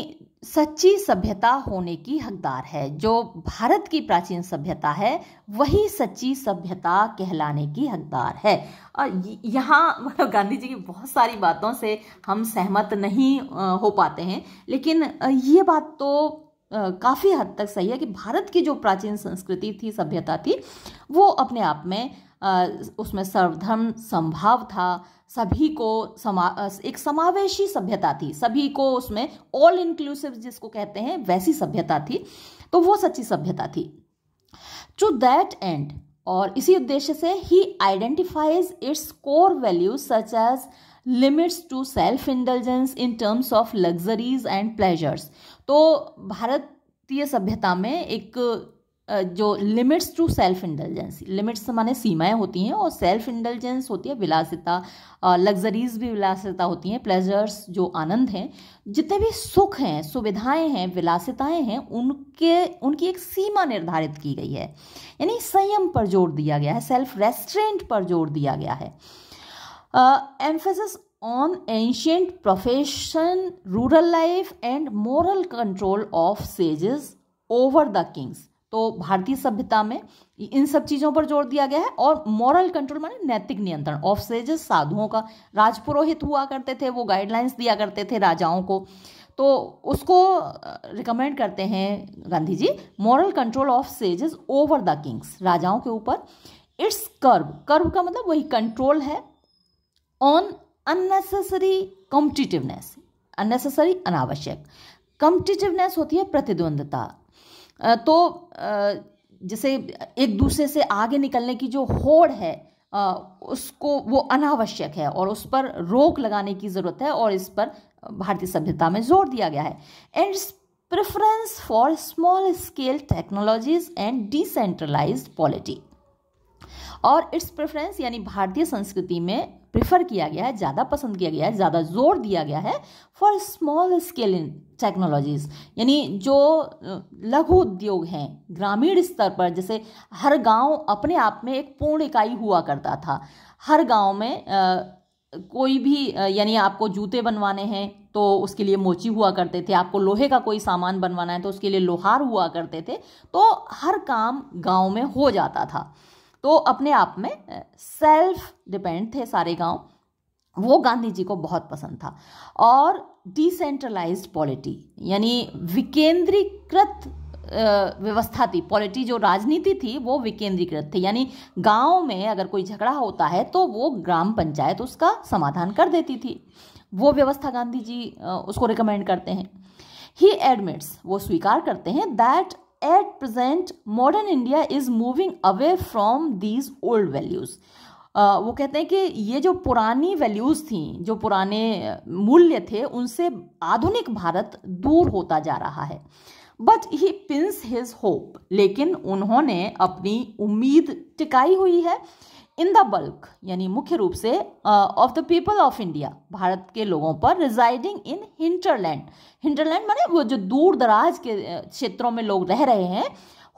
सच्ची सभ्यता होने की हकदार है जो भारत की प्राचीन सभ्यता है वही सच्ची सभ्यता कहलाने की हकदार है और यहाँ मतलब गांधी जी की बहुत सारी बातों से हम सहमत नहीं हो पाते हैं लेकिन ये बात तो काफ़ी हद तक सही है कि भारत की जो प्राचीन संस्कृति थी सभ्यता थी वो अपने आप में उसमें सर्वधर्म संभाव था सभी को समा एक समावेशी सभ्यता थी सभी को उसमें ऑल इंक्लूसिव जिसको कहते हैं वैसी सभ्यता थी तो वो सच्ची सभ्यता थी टू दैट एंड और इसी उद्देश्य से ही identifies its core values such as limits to self intelligence in terms of luxuries and pleasures तो भारतीय सभ्यता में एक जो limits to self intelligence limits माने सीमाएं होती हैं और सेल्फ इंटेलिजेंस होती है विलासिता लग्जरीज भी विलासिता होती हैं प्लेजर्स जो आनंद हैं जितने भी सुख हैं सुविधाएं हैं विलासिताएं हैं उनके उनकी एक सीमा निर्धारित की गई है यानी संयम पर जोर दिया गया है सेल्फ रेस्ट्रेंट पर जोर दिया गया है emphasis on ancient profession rural life and moral control of sages over the kings तो भारतीय सभ्यता में इन सब चीज़ों पर जोर दिया गया है और मॉरल कंट्रोल माने नैतिक नियंत्रण ऑफ सेजेस साधुओं का राजपुरोहित हुआ करते थे वो गाइडलाइंस दिया करते थे राजाओं को तो उसको रिकमेंड करते हैं Gandhi ji moral control of sages over the kings राजाओं के ऊपर इट्स कर्व कर्व का मतलब वही कंट्रोल है ऑन अननेसेसरी कॉम्पिटिटिवनेस अननेसेसरी अनावश्यक कॉम्पिटिटिवनेस होती है प्रतिद्वंदता तो जैसे एक दूसरे से आगे निकलने की जो होड़ है उसको वो अनावश्यक है और उस पर रोक लगाने की ज़रूरत है और इस पर भारतीय सभ्यता में जोर दिया गया है and preference for small scale technologies and decentralise polity और इट्स प्रेफरेंस यानी भारतीय संस्कृति में प्रेफर किया गया है ज़्यादा पसंद किया गया है ज़्यादा जोर दिया गया है for small scale in technologies यानी जो लघु उद्योग हैं ग्रामीण स्तर पर जैसे हर गांव अपने आप में एक पूर्ण इकाई हुआ करता था हर गांव में आ, कोई भी यानी आपको जूते बनवाने हैं तो उसके लिए मोची हुआ करते थे आपको लोहे का कोई सामान बनवाना है तो उसके लिए लोहार हुआ करते थे तो हर काम गांव में हो जाता था तो अपने आप में सेल्फ डिपेंड थे सारे गांव वो गांधी जी को बहुत पसंद था और डिसेंट्रलाइज्ड पॉलिटी यानी विकेंद्रीकृत व्यवस्था थी पॉलिटी जो राजनीति थी वो विकेंद्रीकृत थी यानी गांव में अगर कोई झगड़ा होता है तो वो ग्राम पंचायत उसका समाधान कर देती थी वो व्यवस्था गांधी जी उसको रिकमेंड करते हैं ही एडमिट्स वो स्वीकार करते हैं that at present modern India is moving away from these old values वो कहते हैं कि ये जो पुरानी वैल्यूज़ थी जो पुराने uh, मूल्य थे उनसे आधुनिक भारत दूर होता जा रहा है but he pins his hope लेकिन उन्होंने अपनी उम्मीद टिकाई हुई है इन द बल्क यानी मुख्य रूप से of the people of India Bharat के लोगों पर रिजाइडिंग इन हिंटरलैंड हिंटरलैंड माने वो जो दूर दराज के क्षेत्रों में लोग रह रहे हैं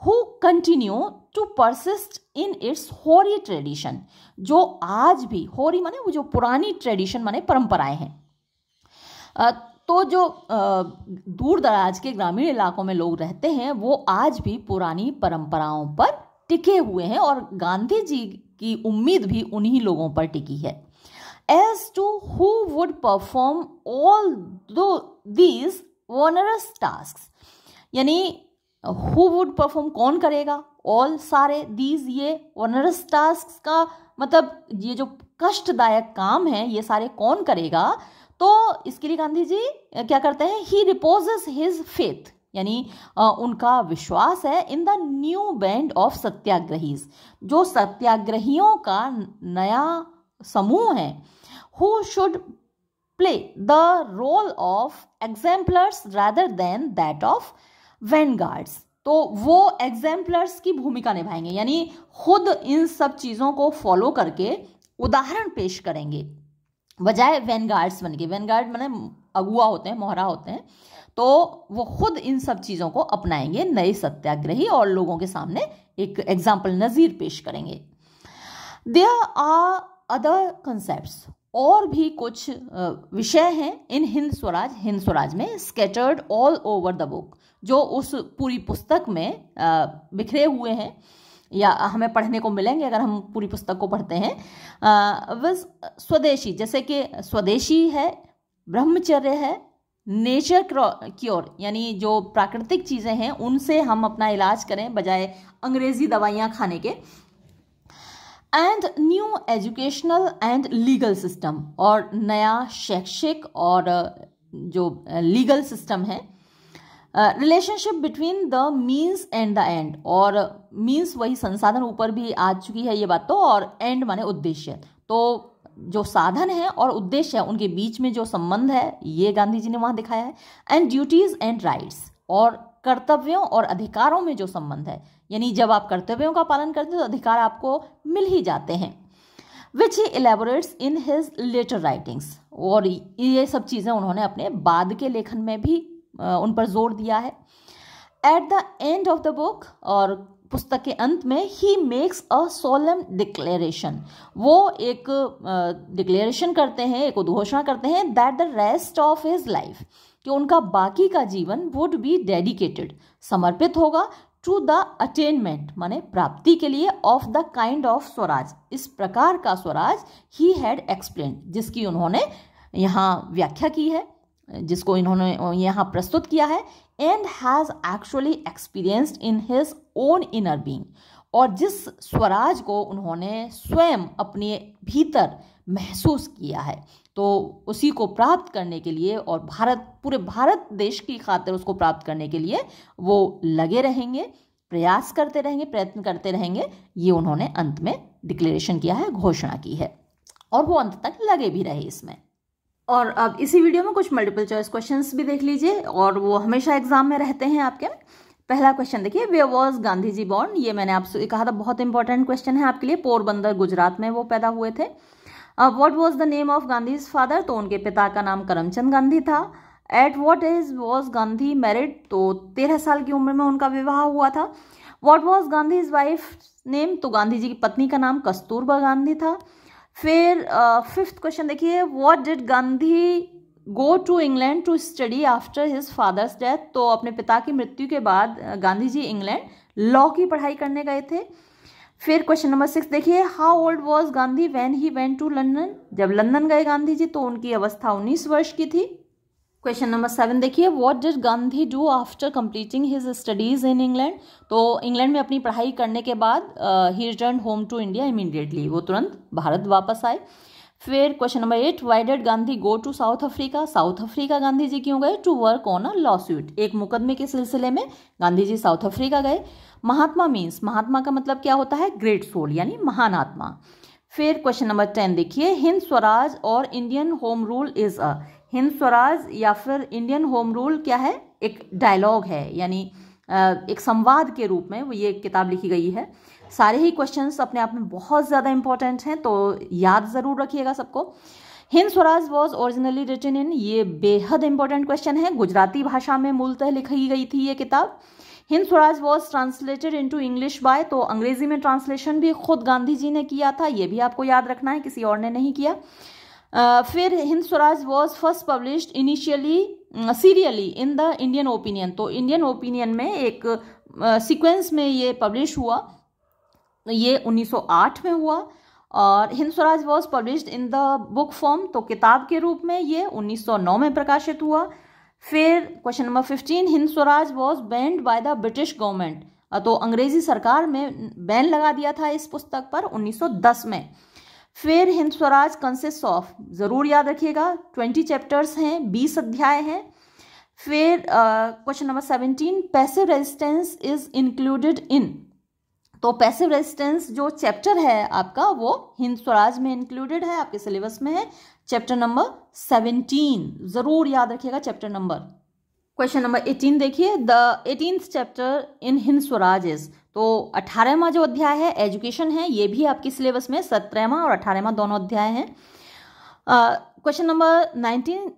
who continue to persist in its hoary tradition जो आज भी होरी माने वो जो पुरानी ट्रेडिशन माने परंपराएं हैं तो जो दूर दराज के ग्रामीण इलाकों में लोग रहते हैं वो आज भी पुरानी परंपराओं पर टिके हुए हैं और गांधी जी की उम्मीद भी उन्हीं लोगों पर टिकी है as to who would perform all though these onerous task यानी हु वुड परफॉर्म कौन करेगा ऑल सारे दीज ये वनरस टास्क का मतलब ये जो कष्टदायक काम है ये सारे कौन करेगा तो इसके लिए गांधी जी क्या करते हैं ही रिपोजेस हिज फेथ यानी उनका विश्वास है in the new band of satyagrahis जो सत्याग्रहियों का नया समूह है who should play the role of exemplars rather than that of van तो वो एग्जाम्पलर्स की भूमिका निभाएंगे यानी खुद इन सब चीज़ों को फॉलो करके उदाहरण पेश करेंगे बजाय गार्ड्स बन के गार्ड मैंने अगुआ होते हैं मोहरा होते हैं तो वो खुद इन सब चीज़ों को अपनाएंगे नए सत्याग्रही और लोगों के सामने एक एग्जाम्पल नज़ीर पेश करेंगे देर आर अदर कंसेप्ट और भी कुछ विषय हैं इन हिंद स्वराज हिंद स्वराज में scattered all over the book जो उस पूरी पुस्तक में बिखरे हुए हैं या हमें पढ़ने को मिलेंगे अगर हम पूरी पुस्तक को पढ़ते हैं स्वदेशी जैसे कि स्वदेशी है ब्रह्मचर्य है नेचर क्योर यानी जो प्राकृतिक चीज़ें हैं उनसे हम अपना इलाज करें बजाय अंग्रेज़ी दवाइयाँ खाने के and new educational and legal system और नया शैक्षिक और जो लीगल सिस्टम है relationship between the means and the end और मीन्स वही संसाधन ऊपर भी आ चुकी है ये बात तो और एंड माने उद्देश्य तो जो साधन है और उद्देश्य है उनके बीच में जो संबंध है ये गांधी जी ने वहाँ दिखाया है एंड ड्यूटीज़ एंड राइट्स और कर्तव्यों और अधिकारों में जो संबंध है यानी जब आप कर्तव्यों का पालन करते हो तो अधिकार आपको मिल ही जाते हैं which he elaborates in his later writings और ये सब चीज़ें उन्होंने अपने बाद के लेखन में भी उन पर जोर दिया है at the end of the book और पुस्तक के अंत में ही मेक्स अ सोलम डिक्लेरेशन वो एक डिक्लेरेशन uh, करते हैं एक उद्घोषणा करते हैं that the rest of his life कि उनका बाकी का जीवन वुड बी डेडिकेटेड समर्पित होगा टू द अटेनमेंट माने प्राप्ति के लिए of the kind of Swaraj इस प्रकार का स्वराज ही हैड एक्सप्लेन जिसकी उन्होंने यहाँ व्याख्या की है जिसको इन्होंने यहाँ प्रस्तुत किया है and has actually experienced in his own inner being और जिस स्वराज को उन्होंने स्वयं अपने भीतर महसूस किया है तो उसी को प्राप्त करने के लिए और भारत पूरे भारत देश की खातिर उसको प्राप्त करने के लिए वो लगे रहेंगे प्रयास करते रहेंगे प्रयत्न करते रहेंगे ये उन्होंने अंत में डिक्लेरेशन किया है घोषणा की है और वो अंत तक लगे भी रहे इसमें और अब इसी वीडियो में कुछ मल्टीपल चॉइस क्वेश्चंस भी देख लीजिए और वो हमेशा एग्जाम में रहते हैं आपके पहला क्वेश्चन देखिए where was Gandhi ji born ये मैंने आपसे कहा था बहुत इंपॉर्टेंट क्वेश्चन है आपके लिए पोरबंदर गुजरात में वो पैदा हुए थे what was the name of Gandhi father तो उनके पिता का नाम करमचंद गांधी था at what is was Gandhi married तो तेरह साल की उम्र में उनका विवाह हुआ था what was Gandhi wife name तो गांधी जी की पत्नी का नाम कस्तूरबा गांधी था फिर फिफ्थ क्वेश्चन देखिए what did Gandhi go to England to study after his father's death तो अपने पिता की मृत्यु के बाद गांधी जी इंग्लैंड लॉ की पढ़ाई करने गए थे फिर क्वेश्चन नंबर सिक्स देखिए how old was Gandhi when he went to London जब लंदन गए गांधी जी तो उनकी अवस्था उन्नीस वर्ष की थी क्वेश्चन नंबर सेवन देखिए what did Gandhi do after completing his studies in England तो इंग्लैंड में अपनी पढ़ाई करने के बाद he return home to India immediately वो तुरंत भारत वापस आए फिर question number eight why did Gandhi go to South Africa South Africa Gandhi ji क्यों गए to work on a lawsuit एक मुकदमे के सिलसिले में गांधी जी साउथ अफ्रीका गए महात्मा मीन्स महात्मा का मतलब क्या होता है ग्रेट सोल यानी महान आत्मा फिर क्वेश्चन नंबर टेन देखिए हिंद स्वराज और Indian home rule is a Hind Swaraj या फिर इंडियन होम रूल क्या है एक डायलॉग है यानी एक संवाद के रूप में वो ये किताब लिखी गई है सारे ही क्वेश्चंस अपने आप में बहुत ज़्यादा इंपॉर्टेंट हैं तो याद ज़रूर रखिएगा सबको Hind Swaraj was originally written in ये बेहद इंपॉर्टेंट क्वेश्चन है गुजराती भाषा में मूलतः लिखी गई थी ये किताब Hind Swaraj was translated into English by तो अंग्रेजी में ट्रांसलेशन भी खुद गांधी जी ने किया था ये भी आपको याद रखना है किसी और ने नहीं किया Uh, फिर Hind Swaraj was first published initially serially in the Indian opinion तो इंडियन ओपिनियन में एक सीक्वेंस uh, में ये पब्लिश हुआ ये 1908 में हुआ और Hind Swaraj was published in the book form तो किताब के रूप में ये 1909 में प्रकाशित हुआ फिर question number fifteen Hind Swaraj was banned by the British government तो अंग्रेजी सरकार में बैन लगा दिया था इस पुस्तक पर 1910 में फिर हिंद स्वराज कंसेस ऑफ ज़रूर याद रखिएगा ट्वेंटी चैप्टर्स हैं बीस अध्याय हैं फिर question number seventeen passive resistance is included in तो पैसिव रेजिस्टेंस जो चैप्टर है आपका वो हिंद स्वराज में इंक्लूडेड है आपके सिलेबस में है चैप्टर नंबर सेवनटीन ज़रूर याद रखिएगा chapter number question number eighteen देखिए the eighteen chapter in Hind Swaraj is तो अठारहवा जो अध्याय है एजुकेशन है ये भी आपके सिलेबस में सत्रहवा और अठारहवा दोनों अध्याय हैं question number nineteen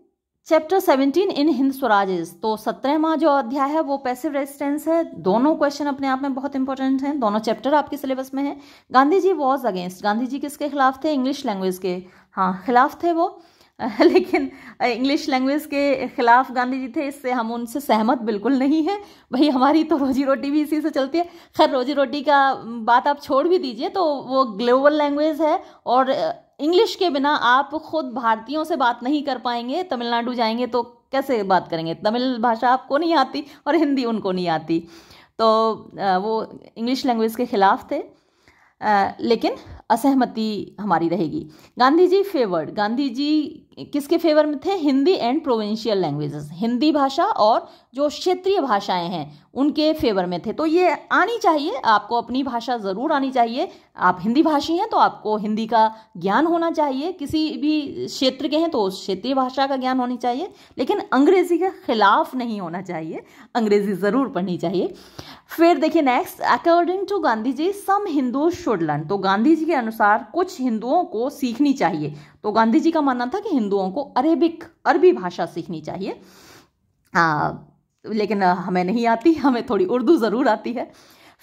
chapter seventeen in Hind Swaraj's तो सत्रहवा जो अध्याय है वो पैसिव रेजिस्टेंस है दोनों क्वेश्चन अपने आप में बहुत इंपॉर्टेंट हैं दोनों चैप्टर आपके सिलेबस में है गांधी जी वॉज अगेंस्ट गांधी जी किसके खिलाफ थे इंग्लिश लैंग्वेज के हाँ खिलाफ थे वो लेकिन इंग्लिश लैंग्वेज के ख़िलाफ़ गांधी जी थे इससे हम उनसे सहमत बिल्कुल नहीं हैं भाई हमारी तो रोजी रोटी भी इसी से चलती है खैर रोजी रोटी का बात आप छोड़ भी दीजिए तो वो ग्लोबल लैंग्वेज है और इंग्लिश के बिना आप खुद भारतीयों से बात नहीं कर पाएंगे तमिलनाडु जाएंगे तो कैसे बात करेंगे तमिल भाषा आपको नहीं आती और हिंदी उनको नहीं आती तो वो इंग्लिश लैंग्वेज के ख़िलाफ़ थे लेकिन असहमति हमारी रहेगी गांधी जी फेवर्ड गांधी जी किसके फेवर में थे Hindi and provincial languages Hindi भाषा और जो क्षेत्रीय भाषाएं हैं उनके फेवर में थे तो ये आनी चाहिए आपको अपनी भाषा ज़रूर आनी चाहिए आप हिंदी भाषी हैं तो आपको हिंदी का ज्ञान होना चाहिए किसी भी क्षेत्र के हैं तो क्षेत्रीय भाषा का ज्ञान होनी चाहिए लेकिन अंग्रेज़ी के खिलाफ नहीं होना चाहिए अंग्रेज़ी ज़रूर पढ़नी चाहिए फिर देखिए next according to Gandhi ji some Hindu should learn तो गांधी जी के अनुसार कुछ हिंदुओं को सीखनी चाहिए तो गांधी जी का मानना था कि हिंदुओं को अरेबिक अरबी भाषा सीखनी चाहिए आ, लेकिन हमें नहीं आती हमें थोड़ी उर्दू ज़रूर आती है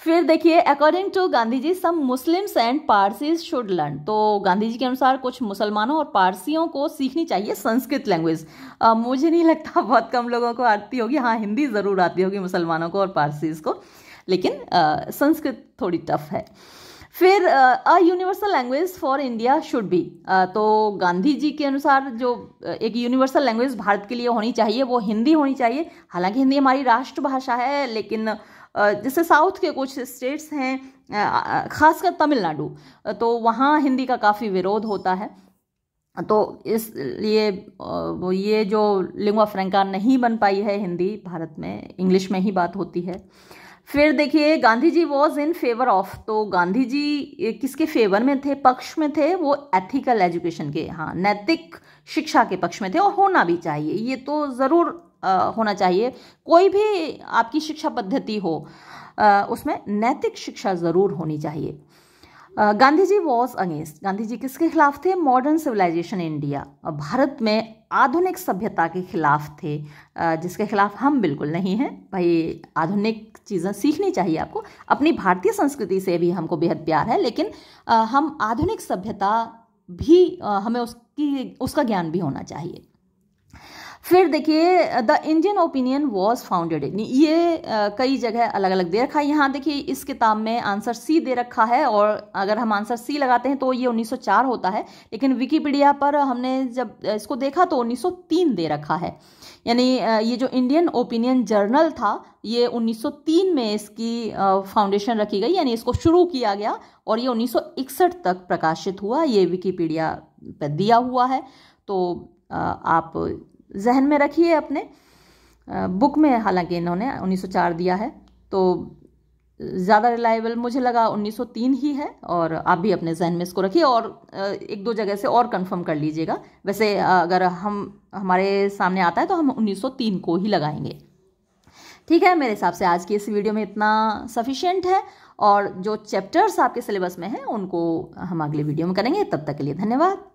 फिर देखिए according to Gandhi ji some Muslims and Parsis should learn तो गांधी जी के अनुसार कुछ मुसलमानों और पारसियों को सीखनी चाहिए संस्कृत लैंग्वेज मुझे नहीं लगता बहुत कम लोगों को आती होगी हाँ हिंदी ज़रूर आती होगी मुसलमानों को और पारसीज को लेकिन संस्कृत थोड़ी टफ है फिर a universal language for India should be तो गांधी जी के अनुसार जो uh, एक यूनिवर्सल लैंग्वेज भारत के लिए होनी चाहिए वो हिंदी होनी चाहिए हालांकि हिंदी हमारी राष्ट्रभाषा है लेकिन uh, जैसे साउथ के कुछ स्टेट्स हैं uh, uh, खासकर तमिलनाडु तो वहाँ हिंदी का काफ़ी विरोध होता है तो इसलिए ये जो लिंगवा फ्रेंका नहीं बन पाई है हिंदी भारत में इंग्लिश में ही बात होती है फिर देखिए Gandhi ji was in favour of तो गांधी जी किसके फेवर में थे पक्ष में थे वो एथिकल एजुकेशन के हाँ नैतिक शिक्षा के पक्ष में थे और होना भी चाहिए ये तो ज़रूर होना चाहिए कोई भी आपकी शिक्षा पद्धति हो उसमें नैतिक शिक्षा ज़रूर होनी चाहिए गांधी जी वॉज अगेंस्ट गांधी जी किसके खिलाफ थे मॉडर्न सिविलाइजेशन इंडिया भारत में आधुनिक सभ्यता के खिलाफ थे जिसके खिलाफ हम बिल्कुल नहीं हैं भाई आधुनिक चीज़ें सीखनी चाहिए आपको अपनी भारतीय संस्कृति से भी हमको बेहद प्यार है लेकिन हम आधुनिक सभ्यता भी हमें उसकी उसका ज्ञान भी होना चाहिए फिर देखिए the Indian Opinion was founded ये कई जगह अलग अलग दे रखा है यहाँ देखिए इस किताब में आंसर सी दे रखा है और अगर हम आंसर सी लगाते हैं तो ये 1904 होता है लेकिन विकीपीडिया पर हमने जब इसको देखा तो 1903 दे रखा है यानी ये जो इंडियन ओपिनियन जर्नल था ये 1903 में इसकी फाउंडेशन रखी गई यानी इसको शुरू किया गया और ये 1961 तक प्रकाशित हुआ ये विकीपीडिया पर दिया हुआ है तो आप जहन में रखिए अपने बुक में हालांकि इन्होंने 1904 दिया है तो ज़्यादा रिलायबल मुझे लगा 1903 ही है और आप भी अपने जहन में इसको रखिए और एक दो जगह से और कंफर्म कर लीजिएगा वैसे अगर हम हमारे सामने आता है तो हम 1903 को ही लगाएंगे ठीक है मेरे हिसाब से आज की इस वीडियो में इतना सफिशियंट है और जो चैप्टर्स आपके सिलेबस में हैं उनको हम अगले वीडियो में करेंगे तब तक के लिए धन्यवाद